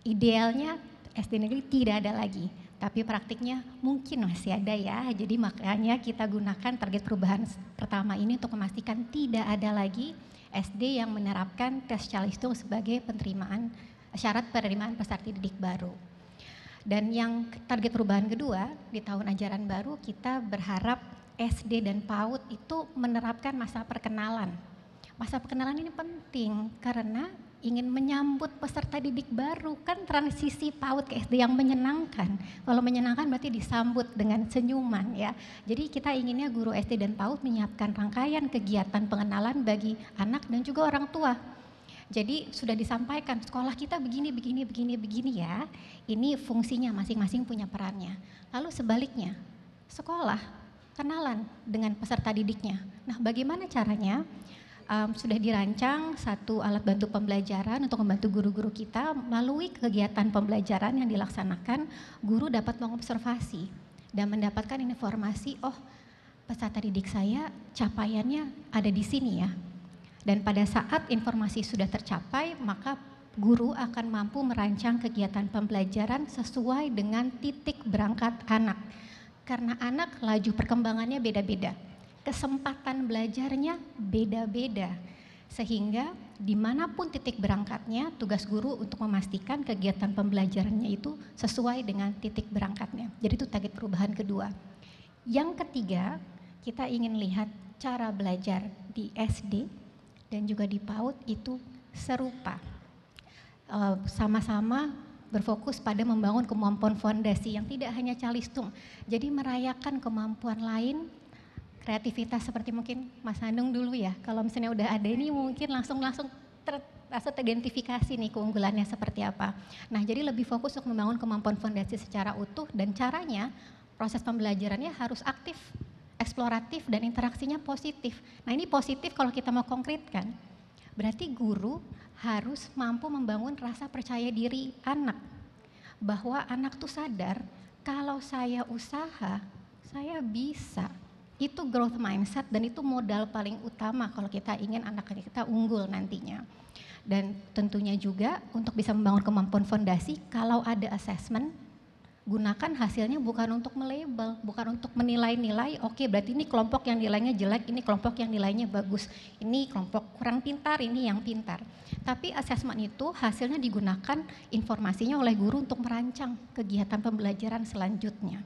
Idealnya SD negeri tidak ada lagi tapi praktiknya mungkin masih ada ya. Jadi makanya kita gunakan target perubahan pertama ini untuk memastikan tidak ada lagi SD yang menerapkan tes Calistung sebagai penerimaan syarat penerimaan peserta didik baru. Dan yang target perubahan kedua di tahun ajaran baru kita berharap SD dan PAUD itu menerapkan masa perkenalan. Masa perkenalan ini penting karena ingin menyambut peserta didik baru kan transisi PAUD ke SD yang menyenangkan. Kalau menyenangkan berarti disambut dengan senyuman ya. Jadi kita inginnya guru SD dan PAUD menyiapkan rangkaian kegiatan pengenalan bagi anak dan juga orang tua. Jadi sudah disampaikan sekolah kita begini begini begini begini ya. Ini fungsinya masing-masing punya perannya. Lalu sebaliknya sekolah kenalan dengan peserta didiknya. Nah, bagaimana caranya? um, sudah dirancang satu alat bantu pembelajaran untuk membantu guru-guru kita melalui kegiatan pembelajaran yang dilaksanakan, guru dapat mengobservasi dan mendapatkan informasi, oh peserta didik saya capaiannya ada di sini ya. Dan pada saat informasi sudah tercapai, maka guru akan mampu merancang kegiatan pembelajaran sesuai dengan titik berangkat anak. Karena anak laju perkembangannya beda-beda kesempatan belajarnya beda-beda. Sehingga dimanapun titik berangkatnya, tugas guru untuk memastikan kegiatan pembelajarannya itu sesuai dengan titik berangkatnya. Jadi itu target perubahan kedua. Yang ketiga, kita ingin lihat cara belajar di SD dan juga di PAUD itu serupa. E, sama-sama berfokus pada membangun kemampuan fondasi yang tidak hanya calistung. Jadi merayakan kemampuan lain kreativitas seperti mungkin Mas Andung dulu ya. Kalau misalnya udah ada ini mungkin langsung-langsung ter, rasa teridentifikasi nih keunggulannya seperti apa. Nah, jadi lebih fokus untuk membangun kemampuan fondasi secara utuh dan caranya proses pembelajarannya harus aktif, eksploratif dan interaksinya positif. Nah, ini positif kalau kita mau konkretkan. Berarti guru harus mampu membangun rasa percaya diri anak bahwa anak tuh sadar kalau saya usaha, saya bisa. Itu growth mindset dan itu modal paling utama kalau kita ingin anak kita unggul nantinya. Dan tentunya juga untuk bisa membangun kemampuan fondasi kalau ada assessment gunakan hasilnya bukan untuk melabel, bukan untuk menilai-nilai, oke berarti ini kelompok yang nilainya jelek, ini kelompok yang nilainya bagus, ini kelompok kurang pintar, ini yang pintar. Tapi assessment itu hasilnya digunakan informasinya oleh guru untuk merancang kegiatan pembelajaran selanjutnya.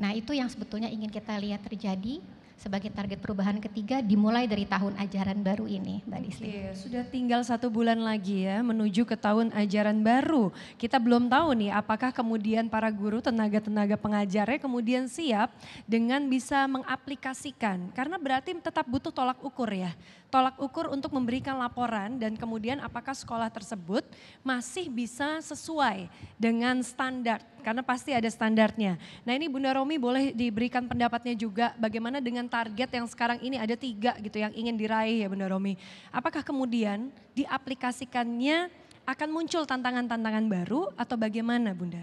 Nah itu yang sebetulnya ingin kita lihat terjadi sebagai target perubahan ketiga dimulai dari tahun ajaran baru ini, Mbak Disli. Okay. Sudah tinggal satu bulan lagi ya menuju ke tahun ajaran baru. Kita belum tahu nih apakah kemudian para guru tenaga-tenaga pengajarnya kemudian siap dengan bisa mengaplikasikan. Karena berarti tetap butuh tolak ukur ya. Tolak ukur untuk memberikan laporan dan kemudian apakah sekolah tersebut masih bisa sesuai dengan standar karena pasti ada standarnya. Nah ini Bunda Romi boleh diberikan pendapatnya juga bagaimana dengan target yang sekarang ini ada tiga gitu yang ingin diraih ya Bunda Romi. Apakah kemudian diaplikasikannya akan muncul tantangan-tantangan baru atau bagaimana Bunda?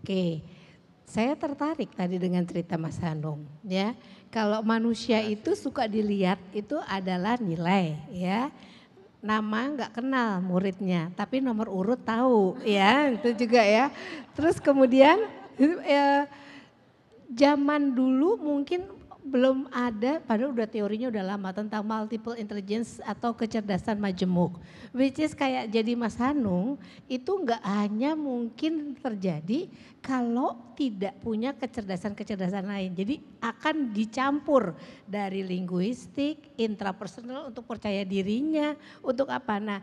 Oke, saya tertarik tadi dengan cerita Mas Hanung ya. Kalau manusia itu suka dilihat itu adalah nilai ya nama nggak kenal muridnya, tapi nomor urut tahu, ya itu juga ya. Terus kemudian eh, zaman dulu mungkin belum ada, padahal udah teorinya udah lama tentang multiple intelligence atau kecerdasan majemuk, which is kayak jadi Mas Hanung itu nggak hanya mungkin terjadi kalau tidak punya kecerdasan-kecerdasan lain. Jadi akan dicampur dari linguistik, intrapersonal untuk percaya dirinya, untuk apa. Nah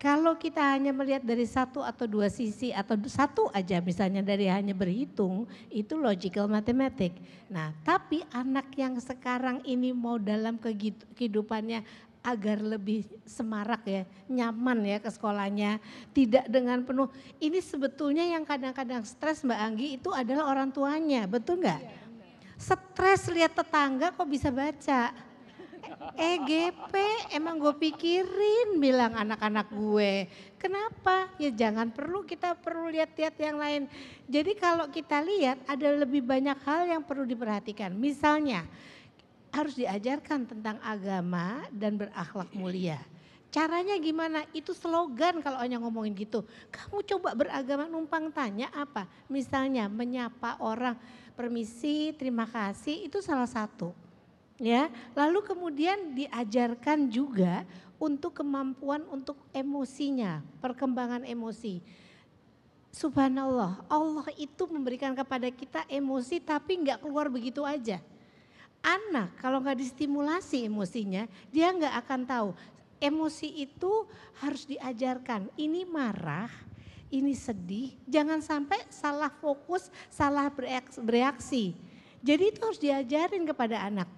kalau kita hanya melihat dari satu atau dua sisi atau satu aja misalnya dari hanya berhitung itu logical matematik. Nah tapi anak yang sekarang ini mau dalam kehidupannya agar lebih semarak ya, nyaman ya ke sekolahnya, tidak dengan penuh. Ini sebetulnya yang kadang-kadang stres Mbak Anggi itu adalah orang tuanya, betul nggak? Iya, stres lihat tetangga kok bisa baca. EGP e emang gue pikirin bilang anak-anak gue. Kenapa? Ya jangan perlu kita perlu lihat-lihat yang lain. Jadi kalau kita lihat ada lebih banyak hal yang perlu diperhatikan. Misalnya harus diajarkan tentang agama dan berakhlak mulia. Caranya gimana? Itu slogan kalau hanya ngomongin gitu. Kamu coba beragama numpang tanya apa? Misalnya menyapa orang, permisi, terima kasih, itu salah satu. Ya, lalu kemudian diajarkan juga untuk kemampuan untuk emosinya, perkembangan emosi. Subhanallah, Allah itu memberikan kepada kita emosi tapi nggak keluar begitu aja. Anak kalau nggak distimulasi emosinya, dia nggak akan tahu. Emosi itu harus diajarkan. Ini marah, ini sedih. Jangan sampai salah fokus, salah bereaksi. Jadi itu harus diajarin kepada anak.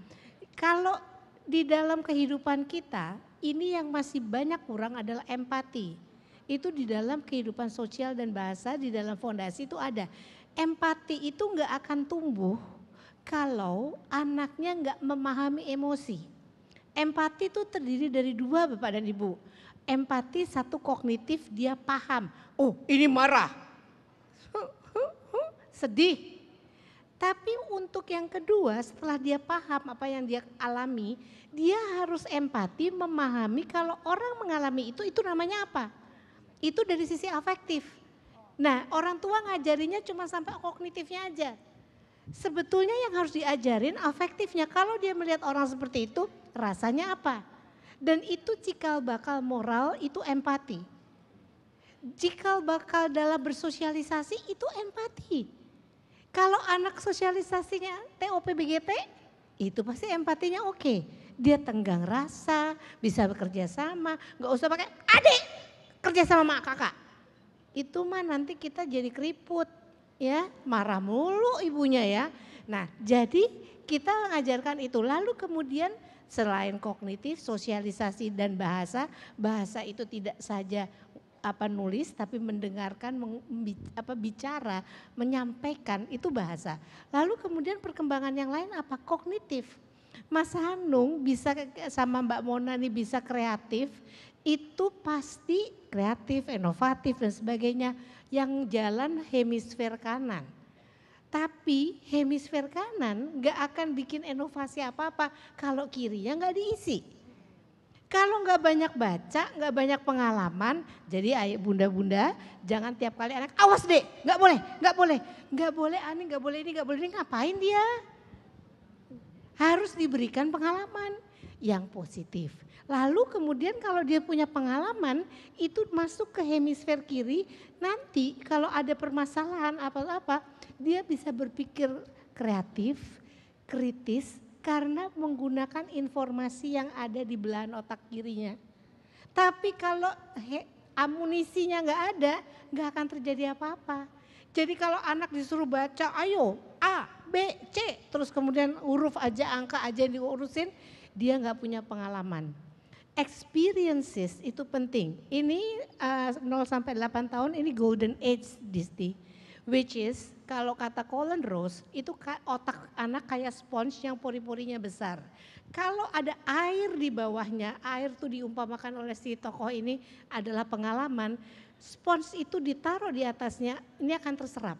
Kalau di dalam kehidupan kita, ini yang masih banyak kurang adalah empati. Itu di dalam kehidupan sosial dan bahasa, di dalam fondasi itu ada. Empati itu nggak akan tumbuh kalau anaknya nggak memahami emosi. Empati itu terdiri dari dua Bapak dan Ibu. Empati satu kognitif dia paham. Oh ini marah. Sedih. Tapi untuk yang kedua setelah dia paham apa yang dia alami. Dia harus empati memahami kalau orang mengalami itu itu namanya apa. Itu dari sisi afektif. Nah orang tua ngajarinya cuma sampai kognitifnya aja Sebetulnya yang harus diajarin afektifnya kalau dia melihat orang seperti itu rasanya apa? Dan itu cikal bakal moral itu empati. Cikal bakal dalam bersosialisasi itu empati. Kalau anak sosialisasinya TOP BGT, itu pasti empatinya oke. Dia tenggang rasa, bisa bekerja sama, nggak usah pakai adik kerja sama kakak. Itu mah nanti kita jadi keriput ya marah mulu ibunya ya. Nah jadi kita mengajarkan itu lalu kemudian selain kognitif, sosialisasi dan bahasa, bahasa itu tidak saja apa nulis tapi mendengarkan meng, apa bicara menyampaikan itu bahasa lalu kemudian perkembangan yang lain apa kognitif Mas Hanung bisa sama Mbak Mona nih bisa kreatif, itu pasti kreatif, inovatif dan sebagainya yang jalan hemisfer kanan. Tapi hemisfer kanan nggak akan bikin inovasi apa-apa kalau kirinya nggak diisi. Kalau nggak banyak baca, nggak banyak pengalaman, jadi ayah bunda-bunda jangan tiap kali anak awas deh, nggak boleh, nggak boleh, nggak boleh ani, ah, nggak boleh ini, nggak boleh ini, ngapain dia? harus diberikan pengalaman yang positif. Lalu kemudian kalau dia punya pengalaman itu masuk ke hemisfer kiri, nanti kalau ada permasalahan apa-apa, dia bisa berpikir kreatif, kritis karena menggunakan informasi yang ada di belahan otak kirinya. Tapi kalau he, amunisinya nggak ada, nggak akan terjadi apa-apa. Jadi kalau anak disuruh baca, ayo A, B, C, terus kemudian huruf aja, angka aja yang diurusin, dia nggak punya pengalaman. Experiences itu penting. Ini uh, eh, 0 sampai 8 tahun ini golden age Disti. Which is kalau kata Colin Rose itu otak anak kayak sponge yang pori-porinya besar. Kalau ada air di bawahnya, air tuh diumpamakan oleh si tokoh ini adalah pengalaman. Sponge itu ditaruh di atasnya, ini akan terserap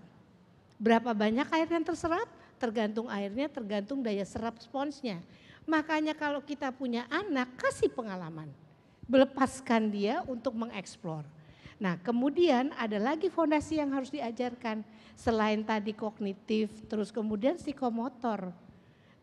berapa banyak air yang terserap, tergantung airnya, tergantung daya serap sponsnya. Makanya kalau kita punya anak, kasih pengalaman. belepaskan dia untuk mengeksplor. Nah kemudian ada lagi fondasi yang harus diajarkan. Selain tadi kognitif, terus kemudian psikomotor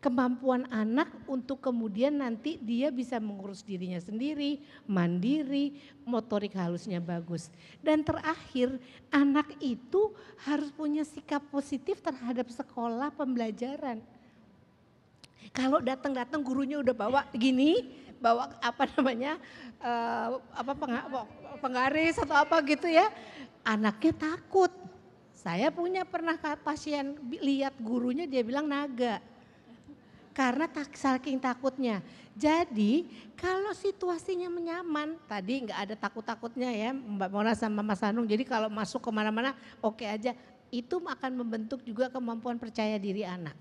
kemampuan anak untuk kemudian nanti dia bisa mengurus dirinya sendiri, mandiri, motorik halusnya bagus. Dan terakhir, anak itu harus punya sikap positif terhadap sekolah pembelajaran. Kalau datang-datang gurunya udah bawa gini, bawa apa namanya, uh, apa penggaris atau apa gitu ya, anaknya takut. Saya punya pernah pasien lihat gurunya dia bilang naga karena tak, saking takutnya. Jadi kalau situasinya menyaman, tadi nggak ada takut-takutnya ya Mbak Mona sama Mas Hanung. Jadi kalau masuk kemana-mana oke okay aja. Itu akan membentuk juga kemampuan percaya diri anak.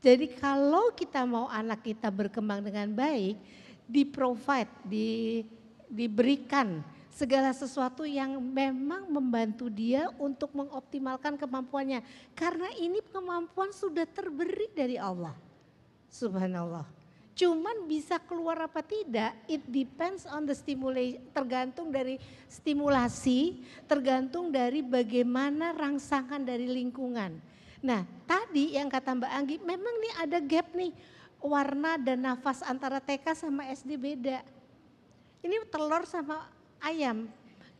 Jadi kalau kita mau anak kita berkembang dengan baik, di provide, di, diberikan segala sesuatu yang memang membantu dia untuk mengoptimalkan kemampuannya. Karena ini kemampuan sudah terberi dari Allah. Subhanallah. Cuman bisa keluar apa tidak, it depends on the stimulation, tergantung dari stimulasi, tergantung dari bagaimana rangsangan dari lingkungan. Nah tadi yang kata Mbak Anggi, memang nih ada gap nih, warna dan nafas antara TK sama SD beda. Ini telur sama ayam,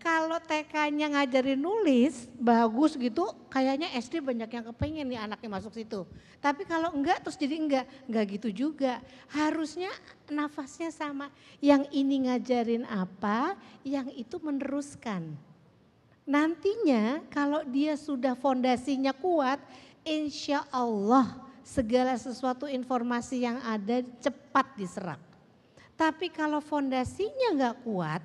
kalau TK-nya ngajarin nulis bagus gitu, kayaknya SD banyak yang kepengen nih anaknya masuk situ. Tapi kalau enggak terus jadi enggak, enggak gitu juga. Harusnya nafasnya sama. Yang ini ngajarin apa, yang itu meneruskan. Nantinya kalau dia sudah fondasinya kuat, insya Allah segala sesuatu informasi yang ada cepat diserap. Tapi kalau fondasinya enggak kuat,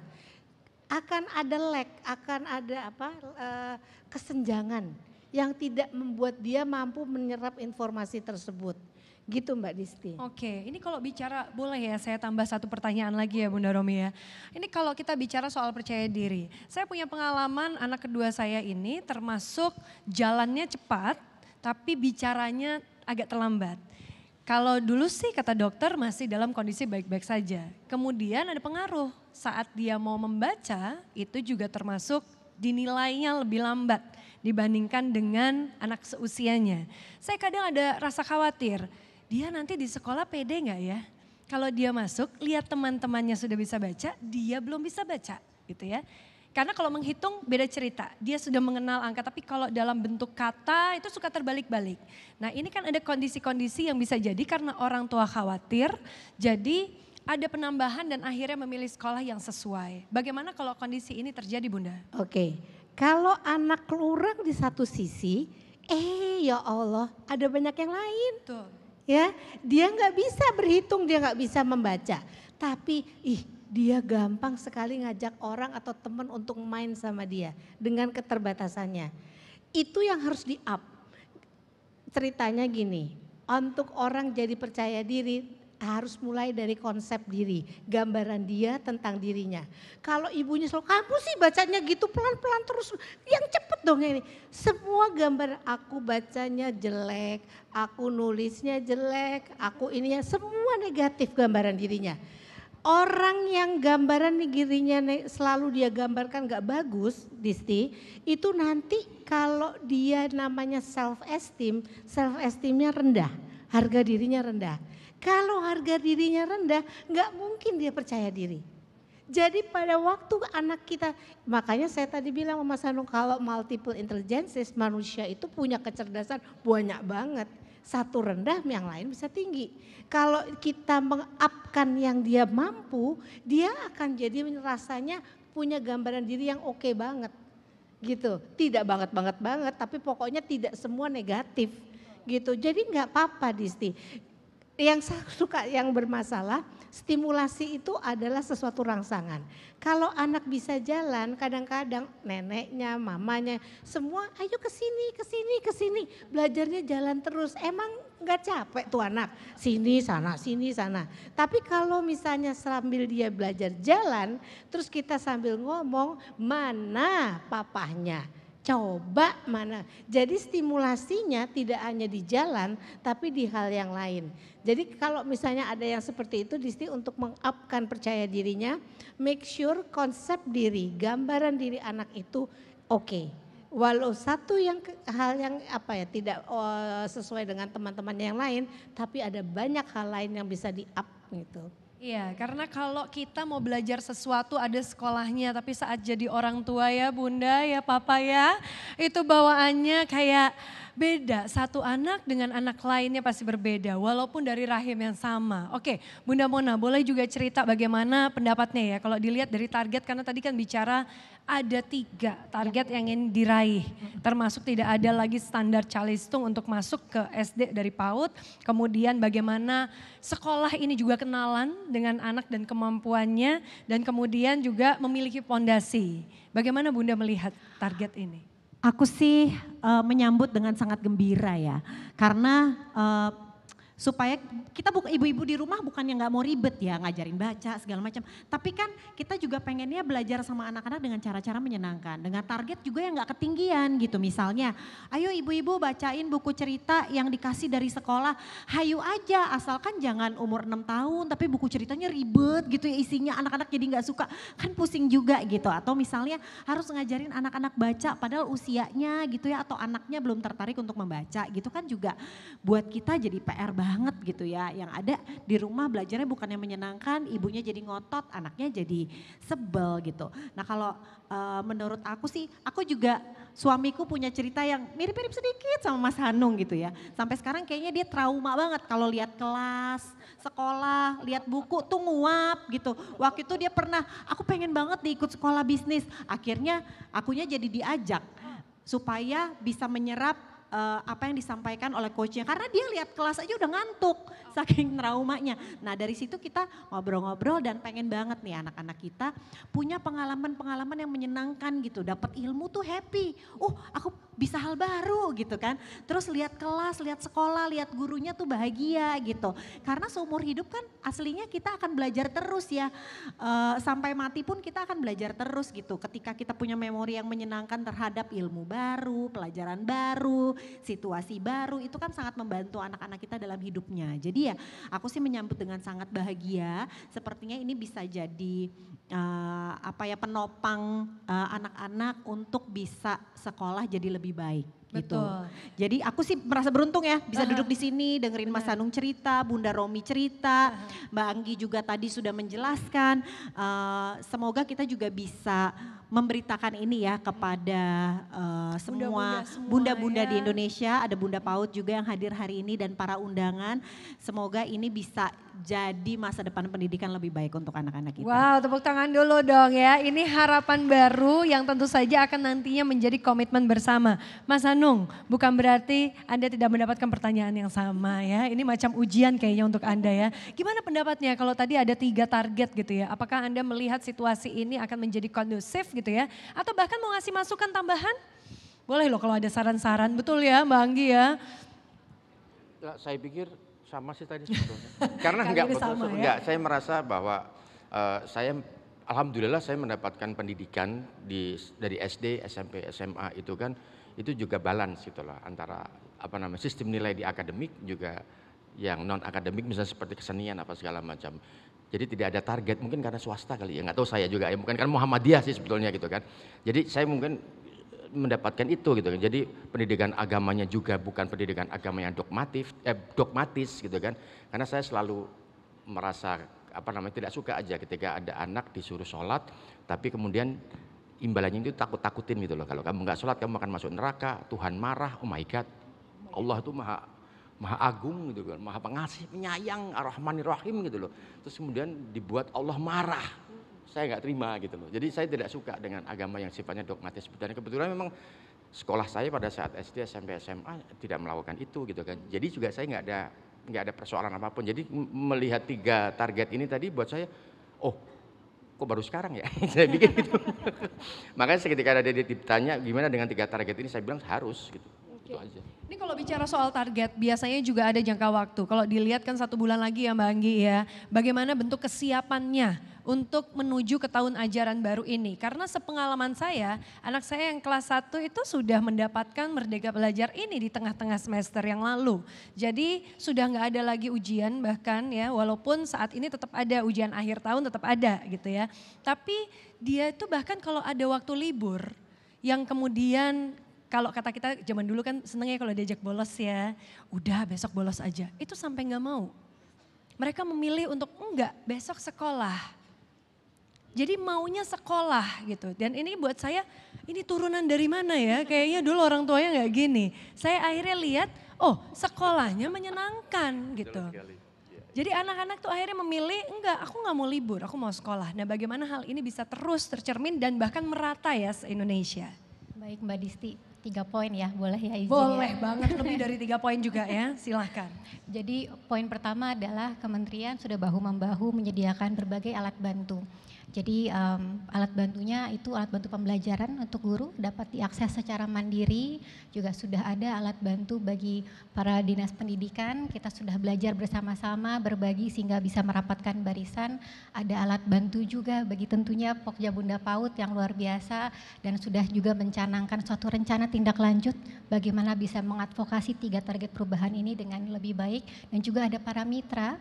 akan ada lag, akan ada apa eh, kesenjangan yang tidak membuat dia mampu menyerap informasi tersebut. Gitu Mbak Disti. Oke, ini kalau bicara boleh ya saya tambah satu pertanyaan lagi ya Bunda Romi ya. Ini kalau kita bicara soal percaya diri. Saya punya pengalaman anak kedua saya ini termasuk jalannya cepat tapi bicaranya agak terlambat. Kalau dulu sih kata dokter masih dalam kondisi baik-baik saja. Kemudian ada pengaruh saat dia mau membaca itu juga termasuk dinilainya lebih lambat dibandingkan dengan anak seusianya. Saya kadang ada rasa khawatir, dia nanti di sekolah pede nggak ya? Kalau dia masuk, lihat teman-temannya sudah bisa baca, dia belum bisa baca gitu ya. Karena kalau menghitung beda cerita, dia sudah mengenal angka, tapi kalau dalam bentuk kata itu suka terbalik-balik. Nah ini kan ada kondisi-kondisi yang bisa jadi karena orang tua khawatir, jadi ada penambahan dan akhirnya memilih sekolah yang sesuai. Bagaimana kalau kondisi ini terjadi Bunda? Oke, kalau anak kurang di satu sisi, eh ya Allah ada banyak yang lain. Tuh. Ya, dia nggak bisa berhitung, dia nggak bisa membaca. Tapi ih dia gampang sekali ngajak orang atau teman untuk main sama dia dengan keterbatasannya. Itu yang harus di-up. Ceritanya gini, untuk orang jadi percaya diri harus mulai dari konsep diri, gambaran dia tentang dirinya. Kalau ibunya selalu, kamu sih bacanya gitu pelan-pelan terus, yang cepet dong ini. Semua gambar aku bacanya jelek, aku nulisnya jelek, aku ini ya semua negatif gambaran dirinya. Orang yang gambaran dirinya selalu dia gambarkan gak bagus, Disti, itu nanti kalau dia namanya self esteem, self esteemnya rendah, harga dirinya rendah kalau harga dirinya rendah, nggak mungkin dia percaya diri. Jadi pada waktu anak kita, makanya saya tadi bilang sama Mas Hanung kalau multiple intelligences manusia itu punya kecerdasan banyak banget. Satu rendah yang lain bisa tinggi. Kalau kita mengapkan yang dia mampu, dia akan jadi rasanya punya gambaran diri yang oke okay banget. Gitu, tidak banget-banget banget tapi pokoknya tidak semua negatif gitu. Jadi nggak apa-apa Disti yang suka yang bermasalah, stimulasi itu adalah sesuatu rangsangan. Kalau anak bisa jalan, kadang-kadang neneknya, mamanya, semua ayo ke sini, ke sini, ke sini. Belajarnya jalan terus. Emang nggak capek tuh anak. Sini, sana, sini, sana. Tapi kalau misalnya sambil dia belajar jalan, terus kita sambil ngomong, mana papahnya? coba mana. Jadi stimulasinya tidak hanya di jalan tapi di hal yang lain. Jadi kalau misalnya ada yang seperti itu Disti untuk mengupkan percaya dirinya, make sure konsep diri, gambaran diri anak itu oke. Okay. Walau satu yang hal yang apa ya tidak eh, sesuai dengan teman temannya yang lain, tapi ada banyak hal lain yang bisa di-up gitu. Iya, karena kalau kita mau belajar sesuatu ada sekolahnya, tapi saat jadi orang tua ya bunda ya papa ya, itu bawaannya kayak beda. Satu anak dengan anak lainnya pasti berbeda, walaupun dari rahim yang sama. Oke, Bunda Mona boleh juga cerita bagaimana pendapatnya ya, kalau dilihat dari target, karena tadi kan bicara ada tiga iya. target yang ingin diraih. Termasuk tidak ada lagi standar calistung untuk masuk ke SD dari PAUD. Kemudian bagaimana sekolah ini juga kenalan dengan anak dan kemampuannya. Dan kemudian juga memiliki fondasi. Bagaimana Bunda melihat target ini? Aku sih uh, menyambut dengan sangat gembira ya. Karena uh, supaya kita buka ibu-ibu di rumah bukan yang nggak mau ribet ya ngajarin baca segala macam tapi kan kita juga pengennya belajar sama anak-anak dengan cara-cara menyenangkan dengan target juga yang nggak ketinggian gitu misalnya ayo ibu-ibu bacain buku cerita yang dikasih dari sekolah hayu aja asalkan jangan umur 6 tahun tapi buku ceritanya ribet gitu ya isinya anak-anak jadi nggak suka kan pusing juga gitu atau misalnya harus ngajarin anak-anak baca padahal usianya gitu ya atau anaknya belum tertarik untuk membaca gitu kan juga buat kita jadi PR banget gitu ya. Yang ada di rumah belajarnya bukan yang menyenangkan, ibunya jadi ngotot, anaknya jadi sebel gitu. Nah kalau uh, menurut aku sih, aku juga suamiku punya cerita yang mirip-mirip sedikit sama Mas Hanung gitu ya. Sampai sekarang kayaknya dia trauma banget kalau lihat kelas, sekolah, lihat buku tuh nguap gitu. Waktu itu dia pernah, aku pengen banget diikut sekolah bisnis. Akhirnya akunya jadi diajak supaya bisa menyerap uh, apa yang disampaikan oleh coachnya. Karena dia lihat kelas aja udah ngantuk saking saking traumanya. Nah dari situ kita ngobrol-ngobrol dan pengen banget nih anak-anak kita punya pengalaman-pengalaman yang menyenangkan gitu. Dapat ilmu tuh happy. Uh aku bisa hal baru gitu kan. Terus lihat kelas, lihat sekolah, lihat gurunya tuh bahagia gitu. Karena seumur hidup kan aslinya kita akan belajar terus ya. Uh, sampai mati pun kita akan belajar terus gitu. Ketika kita punya memori yang menyenangkan terhadap ilmu baru, pelajaran baru, situasi baru itu kan sangat membantu anak-anak kita dalam hidupnya. Jadi ya aku sih menyambut dengan sangat bahagia. Sepertinya ini bisa jadi uh, apa ya penopang eh, anak-anak uh, untuk bisa sekolah jadi lebih baik. Gitu. Betul. Jadi aku sih merasa beruntung ya bisa uh-huh. duduk di sini dengerin Mas Anung cerita, Bunda Romi cerita, uh-huh. Mbak Anggi juga tadi sudah menjelaskan. Uh, semoga kita juga bisa memberitakan ini ya kepada uh, semua bunda-bunda ya. di Indonesia, ada Bunda Paut juga yang hadir hari ini dan para undangan. Semoga ini bisa jadi masa depan pendidikan lebih baik untuk anak-anak kita. Wow, tepuk tangan dulu dong ya. Ini harapan baru yang tentu saja akan nantinya menjadi komitmen bersama. Mas Anung, bukan berarti Anda tidak mendapatkan pertanyaan yang sama ya. Ini macam ujian kayaknya untuk Anda ya. Gimana pendapatnya kalau tadi ada tiga target gitu ya? Apakah Anda melihat situasi ini akan menjadi kondusif gitu gitu ya. Atau bahkan mau ngasih masukan tambahan? Boleh loh kalau ada saran-saran, betul ya Mbak Anggi ya. ya saya pikir sama sih tadi sebetulnya. Karena enggak betul, sama, ya? enggak, saya merasa bahwa uh, saya alhamdulillah saya mendapatkan pendidikan di dari SD, SMP, SMA itu kan itu juga balance gitu loh antara apa namanya sistem nilai di akademik juga yang non akademik misalnya seperti kesenian apa segala macam. Jadi tidak ada target, mungkin karena swasta kali ya, nggak tahu saya juga ya, bukan kan Muhammadiyah sih sebetulnya gitu kan. Jadi saya mungkin eh, mendapatkan itu gitu kan. Jadi pendidikan agamanya juga bukan pendidikan agama yang dogmatif, eh, dogmatis gitu kan. Karena saya selalu merasa apa namanya tidak suka aja ketika ada anak disuruh sholat, tapi kemudian imbalannya itu takut-takutin gitu loh. Kalau kamu nggak sholat kamu akan masuk neraka, Tuhan marah, oh my God, Allah tuh maha Maha Agung gitu kan, Maha Pengasih, Penyayang, Ar-Rahmanir Rahim gitu loh. Terus kemudian dibuat Allah marah. Saya nggak terima gitu loh. Jadi saya tidak suka dengan agama yang sifatnya dogmatis. Dan kebetulan memang sekolah saya pada saat SD, SMP, SMA tidak melakukan itu gitu kan. Jadi juga saya nggak ada nggak ada persoalan apapun. Jadi melihat tiga target ini tadi buat saya, oh kok baru sekarang ya? saya bikin gitu. Makanya ketika ada dia ditanya gimana dengan tiga target ini, saya bilang harus gitu itu aja. Ini kalau bicara soal target, biasanya juga ada jangka waktu. Kalau dilihat kan satu bulan lagi ya Mbak Anggi ya. Bagaimana bentuk kesiapannya untuk menuju ke tahun ajaran baru ini? Karena sepengalaman saya, anak saya yang kelas 1 itu sudah mendapatkan Merdeka Belajar ini di tengah-tengah semester yang lalu. Jadi sudah nggak ada lagi ujian bahkan ya, walaupun saat ini tetap ada ujian akhir tahun tetap ada gitu ya. Tapi dia itu bahkan kalau ada waktu libur, yang kemudian kalau kata kita zaman dulu kan senengnya kalau diajak bolos ya, udah besok bolos aja. Itu sampai nggak mau. Mereka memilih untuk enggak besok sekolah. Jadi maunya sekolah gitu. Dan ini buat saya, ini turunan dari mana ya? Kayaknya dulu orang tuanya nggak gini. Saya akhirnya lihat, oh sekolahnya menyenangkan gitu. Iya, iya. Jadi anak-anak tuh akhirnya memilih, enggak aku nggak mau libur, aku mau sekolah. Nah bagaimana hal ini bisa terus tercermin dan bahkan merata ya se-Indonesia? Baik Mbak Disti, Tiga poin ya, boleh ya izin ya? Boleh ya. banget, lebih dari tiga poin juga ya, silahkan. Jadi poin pertama adalah kementerian sudah bahu-membahu menyediakan berbagai alat bantu. Jadi um, alat bantunya itu alat bantu pembelajaran untuk guru dapat diakses secara mandiri. Juga sudah ada alat bantu bagi para dinas pendidikan. Kita sudah belajar bersama-sama, berbagi sehingga bisa merapatkan barisan. Ada alat bantu juga bagi tentunya Pokja Bunda Paut yang luar biasa dan sudah juga mencanangkan suatu rencana tindak lanjut bagaimana bisa mengadvokasi tiga target perubahan ini dengan lebih baik dan juga ada para mitra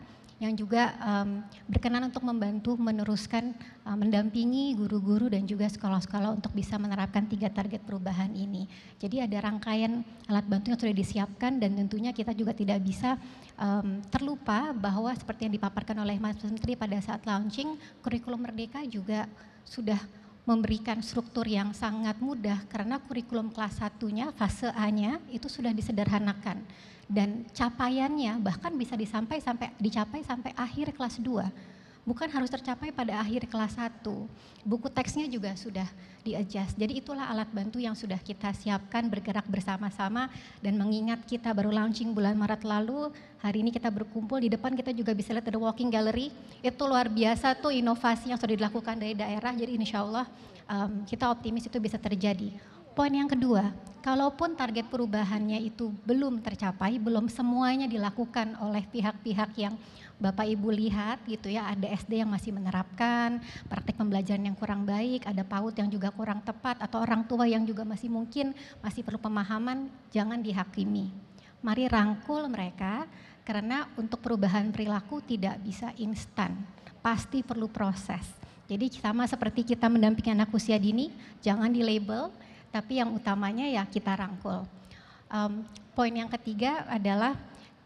yang juga um, berkenan untuk membantu meneruskan um, mendampingi guru-guru dan juga sekolah-sekolah untuk bisa menerapkan tiga target perubahan ini. Jadi ada rangkaian alat bantu yang sudah disiapkan dan tentunya kita juga tidak bisa um, terlupa bahwa seperti yang dipaparkan oleh Mas Menteri pada saat launching kurikulum Merdeka juga sudah memberikan struktur yang sangat mudah karena kurikulum kelas satunya fase A-nya itu sudah disederhanakan dan capaiannya bahkan bisa disampai sampai dicapai sampai akhir kelas 2. Bukan harus tercapai pada akhir kelas 1. Buku teksnya juga sudah di-adjust. Jadi itulah alat bantu yang sudah kita siapkan bergerak bersama-sama dan mengingat kita baru launching bulan Maret lalu, hari ini kita berkumpul di depan kita juga bisa lihat ada walking gallery. Itu luar biasa tuh inovasi yang sudah dilakukan dari daerah. Jadi insya Allah um, kita optimis itu bisa terjadi Poin yang kedua, kalaupun target perubahannya itu belum tercapai, belum semuanya dilakukan oleh pihak-pihak yang Bapak Ibu lihat gitu ya, ada SD yang masih menerapkan, praktik pembelajaran yang kurang baik, ada PAUD yang juga kurang tepat atau orang tua yang juga masih mungkin masih perlu pemahaman, jangan dihakimi. Mari rangkul mereka karena untuk perubahan perilaku tidak bisa instan, pasti perlu proses. Jadi sama seperti kita mendampingi anak usia dini, jangan di label, tapi yang utamanya ya kita rangkul. Um, poin yang ketiga adalah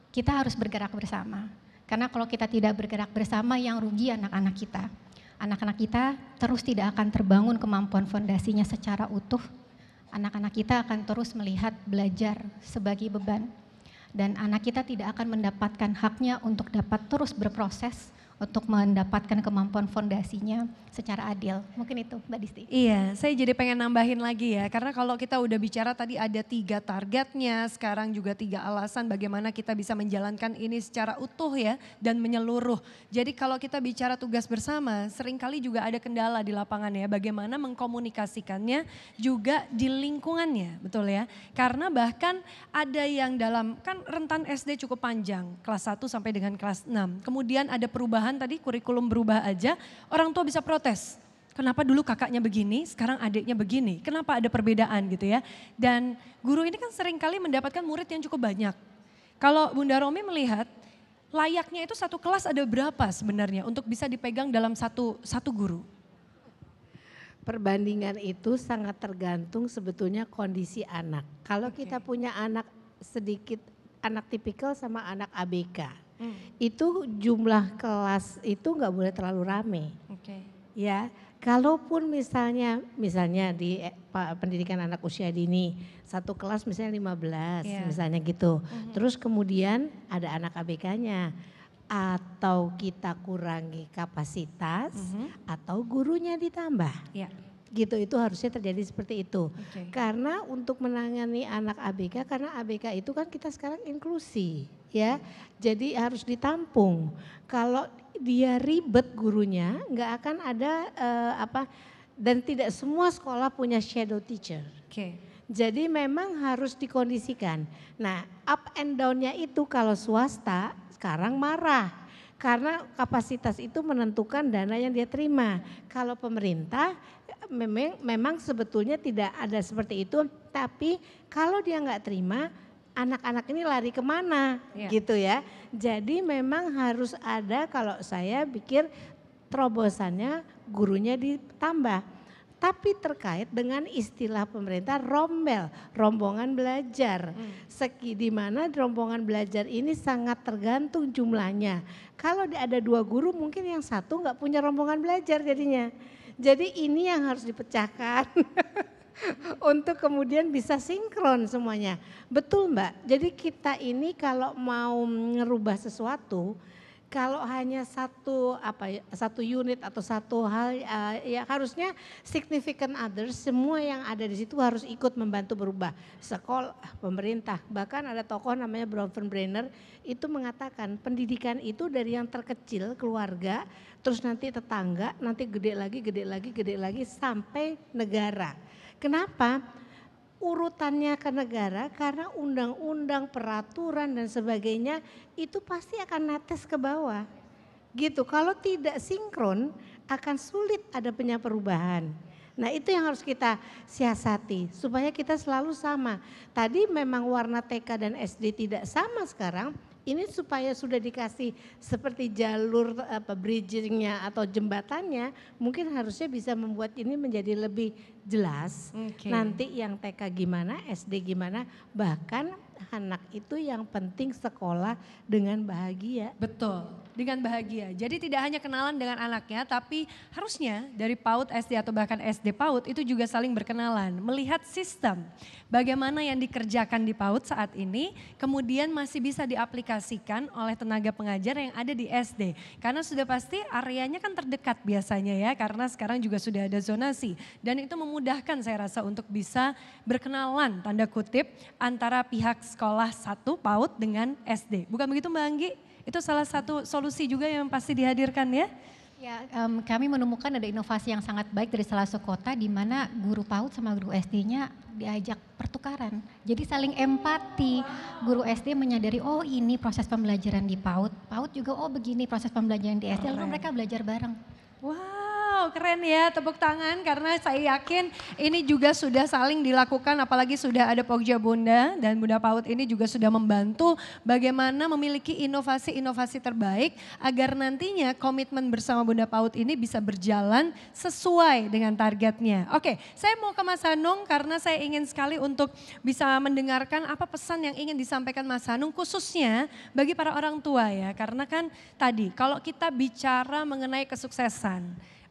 kita harus bergerak bersama. Karena kalau kita tidak bergerak bersama yang rugi anak-anak kita. Anak-anak kita terus tidak akan terbangun kemampuan fondasinya secara utuh. Anak-anak kita akan terus melihat belajar sebagai beban. Dan anak kita tidak akan mendapatkan haknya untuk dapat terus berproses untuk mendapatkan kemampuan fondasinya secara adil. Mungkin itu Mbak Disti. Iya, saya jadi pengen nambahin lagi ya, karena kalau kita udah bicara tadi ada tiga targetnya, sekarang juga tiga alasan bagaimana kita bisa menjalankan ini secara utuh ya, dan menyeluruh. Jadi kalau kita bicara tugas bersama, seringkali juga ada kendala di lapangan ya, bagaimana mengkomunikasikannya juga di lingkungannya, betul ya. Karena bahkan ada yang dalam, kan rentan SD cukup panjang, kelas 1 sampai dengan kelas 6. Kemudian ada perubahan perubahan tadi kurikulum berubah aja, orang tua bisa protes. Kenapa dulu kakaknya begini, sekarang adiknya begini? Kenapa ada perbedaan gitu ya? Dan guru ini kan sering kali mendapatkan murid yang cukup banyak. Kalau Bunda Romi melihat layaknya itu satu kelas ada berapa sebenarnya untuk bisa dipegang dalam satu satu guru? Perbandingan itu sangat tergantung sebetulnya kondisi anak. Kalau okay. kita punya anak sedikit anak tipikal sama anak ABK. Hmm. itu jumlah kelas itu nggak boleh terlalu rame. Okay. Ya, kalaupun misalnya misalnya di eh, pendidikan anak usia dini satu kelas misalnya 15 yeah. misalnya gitu. hmm Terus kemudian ada anak ABK-nya atau kita kurangi kapasitas mm-hmm. atau gurunya ditambah. Yeah. Gitu itu harusnya terjadi seperti itu. Okay. Karena untuk menangani anak ABK karena ABK itu kan kita sekarang inklusi ya. Jadi harus ditampung. Kalau dia ribet gurunya, nggak akan ada uh, apa dan tidak semua sekolah punya shadow teacher. Oke. Okay. Jadi memang harus dikondisikan. Nah, up and down-nya itu kalau swasta sekarang marah karena kapasitas itu menentukan dana yang dia terima. Kalau pemerintah memang memang sebetulnya tidak ada seperti itu, tapi kalau dia nggak terima anak-anak ini lari kemana yeah. gitu ya. Jadi memang harus ada kalau saya pikir terobosannya gurunya ditambah. Tapi terkait dengan istilah pemerintah rombel, rombongan belajar. Hmm. Seki di mana rombongan belajar ini sangat tergantung jumlahnya. Kalau ada dua guru mungkin yang satu nggak punya rombongan belajar jadinya. Jadi ini yang harus dipecahkan. untuk kemudian bisa sinkron semuanya. Betul Mbak. Jadi kita ini kalau mau ngerubah sesuatu, kalau hanya satu apa ya, satu unit atau satu hal eh, ya harusnya significant others semua yang ada di situ harus ikut membantu berubah sekolah pemerintah bahkan ada tokoh namanya Bronfen Brenner itu mengatakan pendidikan itu dari yang terkecil keluarga terus nanti tetangga nanti gede lagi gede lagi gede lagi sampai negara Kenapa? Urutannya ke negara karena undang-undang, peraturan dan sebagainya itu pasti akan netes ke bawah. Gitu. Kalau tidak sinkron akan sulit ada punya perubahan. Nah itu yang harus kita siasati supaya kita selalu sama. Tadi memang warna TK dan SD tidak sama sekarang, ini supaya sudah dikasih seperti jalur apa bridgingnya atau jembatannya mungkin harusnya bisa membuat ini menjadi lebih jelas okay. nanti yang TK gimana SD gimana bahkan anak itu yang penting sekolah dengan bahagia betul dengan bahagia. Jadi tidak hanya kenalan dengan anaknya, tapi harusnya dari PAUD SD atau bahkan SD PAUD itu juga saling berkenalan, melihat sistem bagaimana yang dikerjakan di PAUD saat ini, kemudian masih bisa diaplikasikan oleh tenaga pengajar yang ada di SD. Karena sudah pasti areanya kan terdekat biasanya ya, karena sekarang juga sudah ada zonasi dan itu memudahkan saya rasa untuk bisa berkenalan tanda kutip antara pihak sekolah satu PAUD dengan SD. Bukan begitu Mbak Anggi? Itu salah satu solusi juga yang pasti dihadirkan ya. Ya, um, kami menemukan ada inovasi yang sangat baik dari salah satu kota di mana guru PAUD sama guru SD-nya diajak pertukaran. Jadi saling empati. Guru SD menyadari oh ini proses pembelajaran di PAUD. PAUD juga oh begini proses pembelajaran di SD. Lalu mereka belajar bareng. Wow. Wow, keren ya tepuk tangan karena saya yakin ini juga sudah saling dilakukan apalagi sudah ada Pogja Bunda dan Bunda Paut ini juga sudah membantu bagaimana memiliki inovasi-inovasi terbaik agar nantinya komitmen bersama Bunda Paut ini bisa berjalan sesuai dengan targetnya. Oke, saya mau ke Mas Hanung karena saya ingin sekali untuk bisa mendengarkan apa pesan yang ingin disampaikan Mas Hanung khususnya bagi para orang tua ya karena kan tadi kalau kita bicara mengenai kesuksesan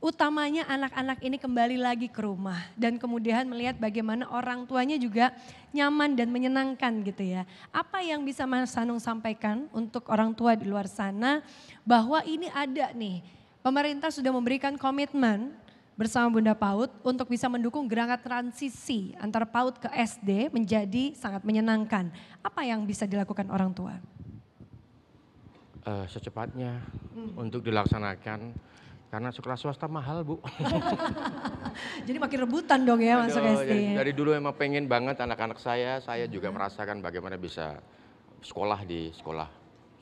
utamanya anak-anak ini kembali lagi ke rumah dan kemudian melihat bagaimana orang tuanya juga nyaman dan menyenangkan gitu ya. Apa yang bisa Mas Sanung sampaikan untuk orang tua di luar sana bahwa ini ada nih pemerintah sudah memberikan komitmen bersama Bunda Paut untuk bisa mendukung gerakan transisi antar Paut ke SD menjadi sangat menyenangkan. Apa yang bisa dilakukan orang tua? Uh, secepatnya hmm. untuk dilaksanakan karena sekolah swasta mahal, Bu. Jadi makin rebutan dong ya masuk SD. Dari, dulu emang pengen banget anak-anak saya, saya juga merasakan bagaimana bisa sekolah di sekolah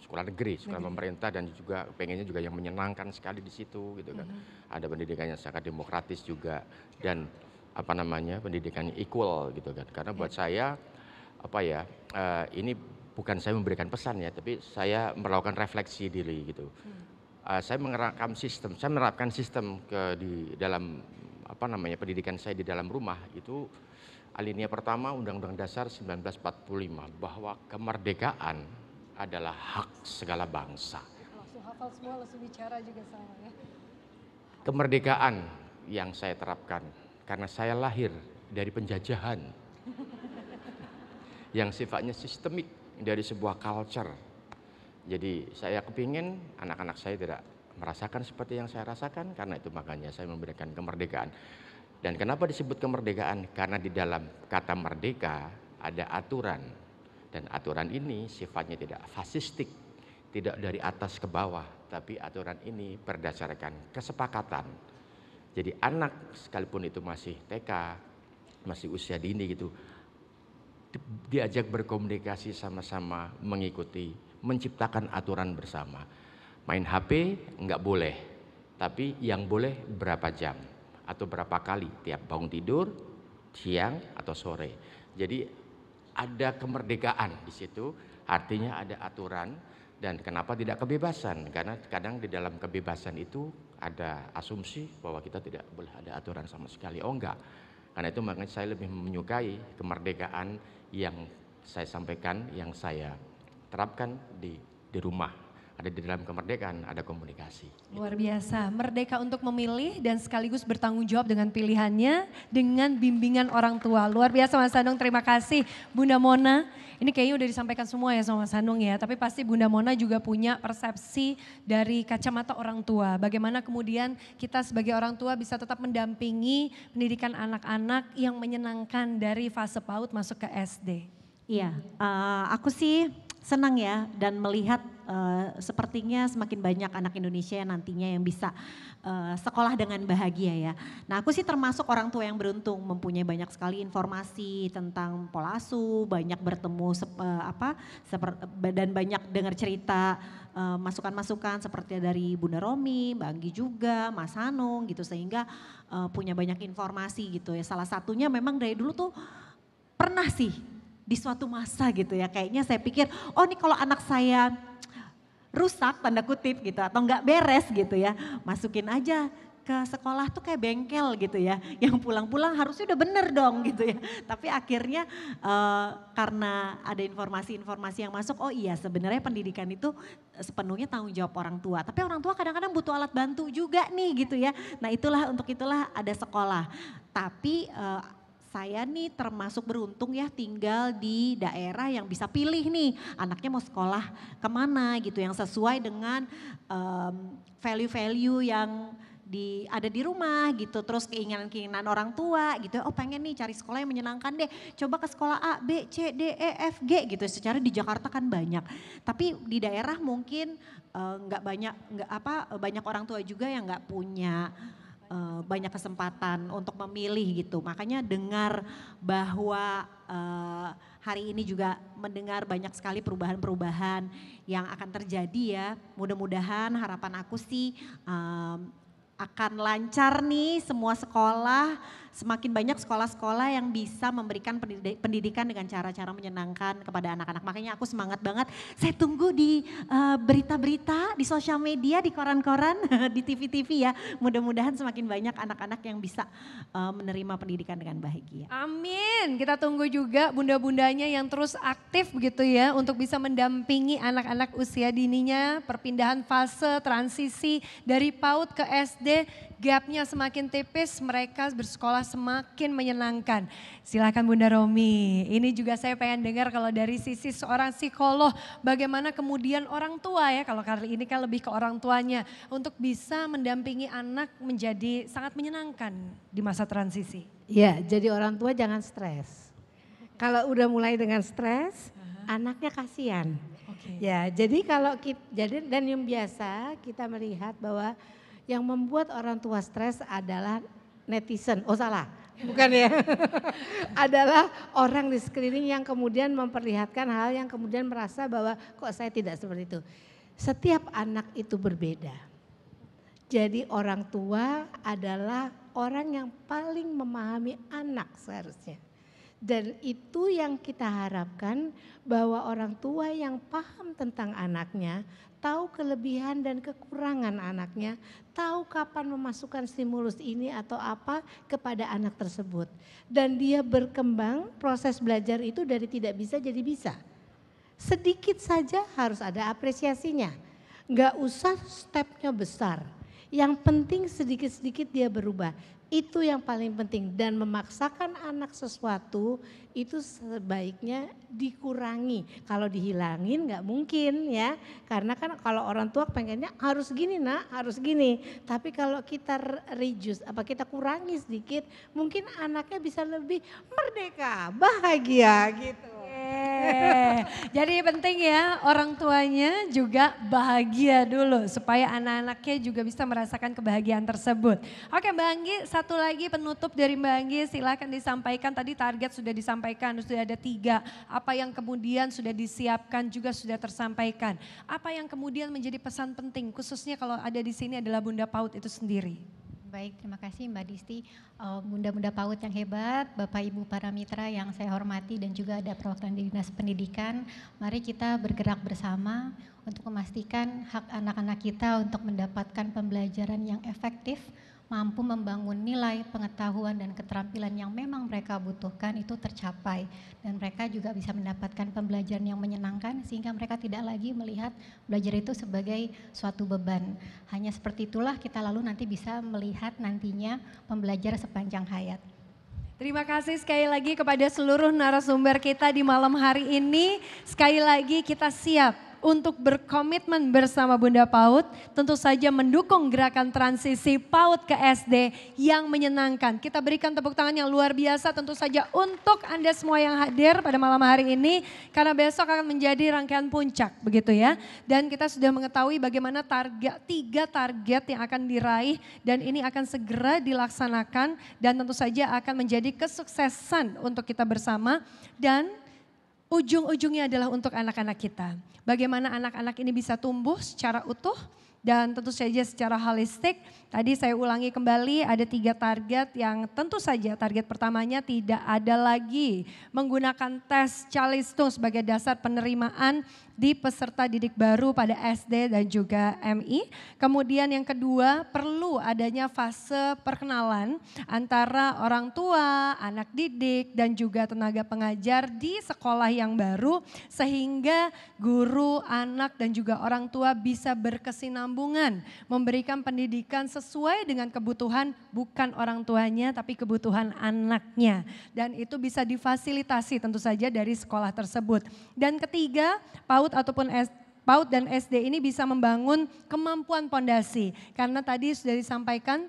sekolah negeri, sekolah negeri. pemerintah dan juga pengennya juga yang menyenangkan sekali di situ gitu kan. hmm Ada pendidikannya yang sangat demokratis juga dan apa namanya pendidikannya equal gitu kan. Karena buat yeah. saya apa ya uh, ini bukan saya memberikan pesan ya, tapi saya melakukan refleksi diri gitu. Hmm uh, saya menerapkan sistem, saya menerapkan sistem ke di dalam apa namanya pendidikan saya di dalam rumah itu alinea pertama Undang-Undang Dasar 1945 bahwa kemerdekaan adalah hak segala bangsa. Langsung hafal semua, langsung bicara juga sama ya. Kemerdekaan yang saya terapkan karena saya lahir dari penjajahan yang sifatnya sistemik dari sebuah culture jadi saya kepingin anak-anak saya tidak merasakan seperti yang saya rasakan karena itu makanya saya memberikan kemerdekaan. Dan kenapa disebut kemerdekaan? Karena di dalam kata merdeka ada aturan dan aturan ini sifatnya tidak fasistik, tidak dari atas ke bawah, tapi aturan ini berdasarkan kesepakatan. Jadi anak sekalipun itu masih TK, masih usia dini gitu, diajak berkomunikasi sama-sama mengikuti menciptakan aturan bersama. Main HP nggak boleh, tapi yang boleh berapa jam atau berapa kali tiap bangun tidur, siang atau sore. Jadi ada kemerdekaan di situ, artinya ada aturan dan kenapa tidak kebebasan? Karena kadang di dalam kebebasan itu ada asumsi bahwa kita tidak boleh ada aturan sama sekali. Oh enggak. Karena itu makanya saya lebih menyukai kemerdekaan yang saya sampaikan, yang saya terapkan di di rumah. Ada di dalam kemerdekaan, ada komunikasi. Luar biasa, merdeka untuk memilih dan sekaligus bertanggung jawab dengan pilihannya, dengan bimbingan orang tua. Luar biasa Mas Sandung, terima kasih. Bunda Mona, ini kayaknya udah disampaikan semua ya sama Mas Sandung ya, tapi pasti Bunda Mona juga punya persepsi dari kacamata orang tua. Bagaimana kemudian kita sebagai orang tua bisa tetap mendampingi pendidikan anak-anak yang menyenangkan dari fase PAUD masuk ke SD. Iya, uh, aku sih senang ya dan melihat uh, sepertinya semakin banyak anak Indonesia yang nantinya yang bisa uh, sekolah dengan bahagia ya. Nah aku sih termasuk orang tua yang beruntung mempunyai banyak sekali informasi tentang pola asuh, banyak bertemu sep, uh, apa seper, dan banyak dengar cerita masukan masukan-masukan seperti dari Bunda Romi, Mbak Anggi juga, Mas Hanung gitu sehingga uh, punya banyak informasi gitu ya. Salah satunya memang dari dulu tuh pernah sih di suatu masa gitu ya. Kayaknya saya pikir, oh ini kalau anak saya rusak tanda kutip gitu atau nggak beres gitu ya, masukin aja ke sekolah tuh kayak bengkel gitu ya. Yang pulang-pulang harusnya udah bener dong gitu ya. Tapi akhirnya uh, karena ada informasi-informasi yang masuk, oh iya sebenarnya pendidikan itu sepenuhnya tanggung jawab orang tua. Tapi orang tua kadang-kadang butuh alat bantu juga nih gitu ya. Nah itulah untuk itulah ada sekolah. Tapi uh, saya nih termasuk beruntung ya tinggal di daerah yang bisa pilih nih anaknya mau sekolah kemana gitu yang sesuai dengan value-value um, yang di ada di rumah gitu terus keinginan-keinginan orang tua gitu oh pengen nih cari sekolah yang menyenangkan deh coba ke sekolah A B C D E F G gitu secara di Jakarta kan banyak tapi di daerah mungkin eh, nggak uh, banyak nggak apa banyak orang tua juga yang nggak punya Eh, banyak kesempatan untuk memilih gitu. Makanya dengar bahwa eh, hari ini juga mendengar banyak sekali perubahan-perubahan yang akan terjadi ya. Mudah-mudahan harapan aku sih eh, akan lancar nih semua sekolah, semakin banyak sekolah-sekolah yang bisa memberikan pendidikan dengan cara-cara menyenangkan kepada anak-anak. Makanya aku semangat banget. Saya tunggu di berita eh, berita-berita, di sosial media, di koran-koran, di TV-TV ya. Mudah-mudahan semakin banyak anak-anak yang bisa uh, menerima pendidikan dengan bahagia. Amin. Kita tunggu juga bunda-bundanya yang terus aktif begitu ya untuk bisa mendampingi anak-anak usia dininya, perpindahan fase transisi dari PAUD ke SD SD gapnya semakin tipis, mereka bersekolah semakin menyenangkan. Silakan Bunda Romi, ini juga saya pengen dengar kalau dari sisi seorang psikolog, bagaimana kemudian orang tua ya, kalau kali ini kan lebih ke orang tuanya, untuk bisa mendampingi anak menjadi sangat menyenangkan di masa transisi. Ya, jadi orang tua jangan stres. Kalau udah mulai dengan stres, uh-huh. anaknya kasihan. Okay. Ya, jadi kalau kita, jadi dan yang biasa kita melihat bahwa yang membuat orang tua stres adalah netizen. Oh salah, bukan ya? adalah orang di sekeliling yang kemudian memperlihatkan hal yang kemudian merasa bahwa kok saya tidak seperti itu. Setiap anak itu berbeda. Jadi orang tua adalah orang yang paling memahami anak seharusnya. Dan itu yang kita harapkan bahwa orang tua yang paham tentang anaknya, tahu kelebihan dan kekurangan anaknya, tahu kapan memasukkan stimulus ini atau apa kepada anak tersebut. Dan dia berkembang, proses belajar itu dari tidak bisa jadi bisa. Sedikit saja harus ada apresiasinya. Enggak usah stepnya besar. Yang penting sedikit-sedikit dia berubah. Itu yang paling penting dan memaksakan anak sesuatu itu sebaiknya dikurangi. Kalau dihilangin nggak mungkin ya. Karena kan kalau orang tua pengennya harus gini nak, harus gini. Tapi kalau kita reduce, apa kita kurangi sedikit mungkin anaknya bisa lebih merdeka, bahagia gitu. Jadi penting ya orang tuanya juga bahagia dulu supaya anak-anaknya juga bisa merasakan kebahagiaan tersebut. Oke Mbak Anggi, satu lagi penutup dari Mbak Anggi silahkan disampaikan. Tadi target sudah disampaikan, sudah ada tiga. Apa yang kemudian sudah disiapkan juga sudah tersampaikan. Apa yang kemudian menjadi pesan penting khususnya kalau ada di sini adalah Bunda Paut itu sendiri. Baik, terima kasih Mbak Disti, eh, Bunda-bunda paut PAUD yang hebat, Bapak Ibu para mitra yang saya hormati dan juga ada perwakilan Dinas Pendidikan. Mari kita bergerak bersama untuk memastikan hak anak-anak kita untuk mendapatkan pembelajaran yang efektif mampu membangun nilai, pengetahuan, dan keterampilan yang memang mereka butuhkan itu tercapai. Dan mereka juga bisa mendapatkan pembelajaran yang menyenangkan sehingga mereka tidak lagi melihat belajar itu sebagai suatu beban. Hanya seperti itulah kita lalu nanti bisa melihat nantinya pembelajar sepanjang hayat. Terima kasih sekali lagi kepada seluruh narasumber kita di malam hari ini. Sekali lagi kita siap untuk berkomitmen bersama Bunda Paut. tentu saja mendukung gerakan transisi Paut ke SD yang menyenangkan. Kita berikan tepuk tangan yang luar biasa tentu saja untuk Anda semua yang hadir pada malam hari ini, karena besok akan menjadi rangkaian puncak begitu ya. Dan kita sudah mengetahui bagaimana target tiga target yang akan diraih dan ini akan segera dilaksanakan dan tentu saja akan menjadi kesuksesan untuk kita bersama dan ujung-ujungnya adalah untuk anak-anak kita. Bagaimana anak-anak ini bisa tumbuh secara utuh, dan tentu saja secara holistik tadi saya ulangi kembali ada tiga target yang tentu saja target pertamanya tidak ada lagi menggunakan tes calistung sebagai dasar penerimaan di peserta didik baru pada SD dan juga MI. Kemudian yang kedua perlu adanya fase perkenalan antara orang tua, anak didik dan juga tenaga pengajar di sekolah yang baru sehingga guru, anak dan juga orang tua bisa berkesinambungan kesinambungan, memberikan pendidikan sesuai dengan kebutuhan bukan orang tuanya tapi kebutuhan anaknya. Dan itu bisa difasilitasi tentu saja dari sekolah tersebut. Dan ketiga, PAUD ataupun PAUD dan SD ini bisa membangun kemampuan pondasi. Karena tadi sudah disampaikan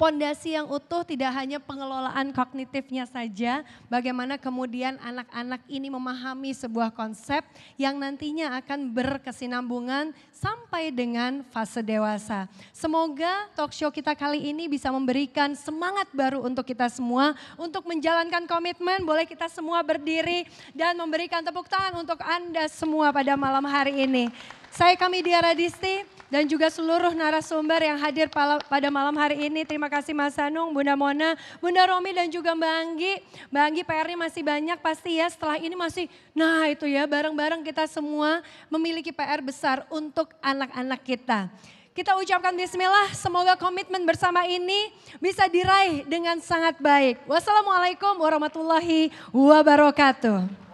Pondasi yang utuh tidak hanya pengelolaan kognitifnya saja, bagaimana kemudian anak-anak ini memahami sebuah konsep yang nantinya akan berkesinambungan sampai dengan fase dewasa. Semoga talk show kita kali ini bisa memberikan semangat baru untuk kita semua untuk menjalankan komitmen. Boleh kita semua berdiri dan memberikan tepuk tangan untuk Anda semua pada malam hari ini. Saya kami Diara Disti, dan juga seluruh narasumber yang hadir pada malam hari ini. Terima kasih Mas Hanung, Bunda Mona, Bunda Romi dan juga Mbak Anggi. Mbak Anggi pr masih banyak pasti ya setelah ini masih nah itu ya bareng-bareng kita semua memiliki PR besar untuk anak-anak kita. Kita ucapkan bismillah, semoga komitmen bersama ini bisa diraih dengan sangat baik. Wassalamualaikum warahmatullahi wabarakatuh.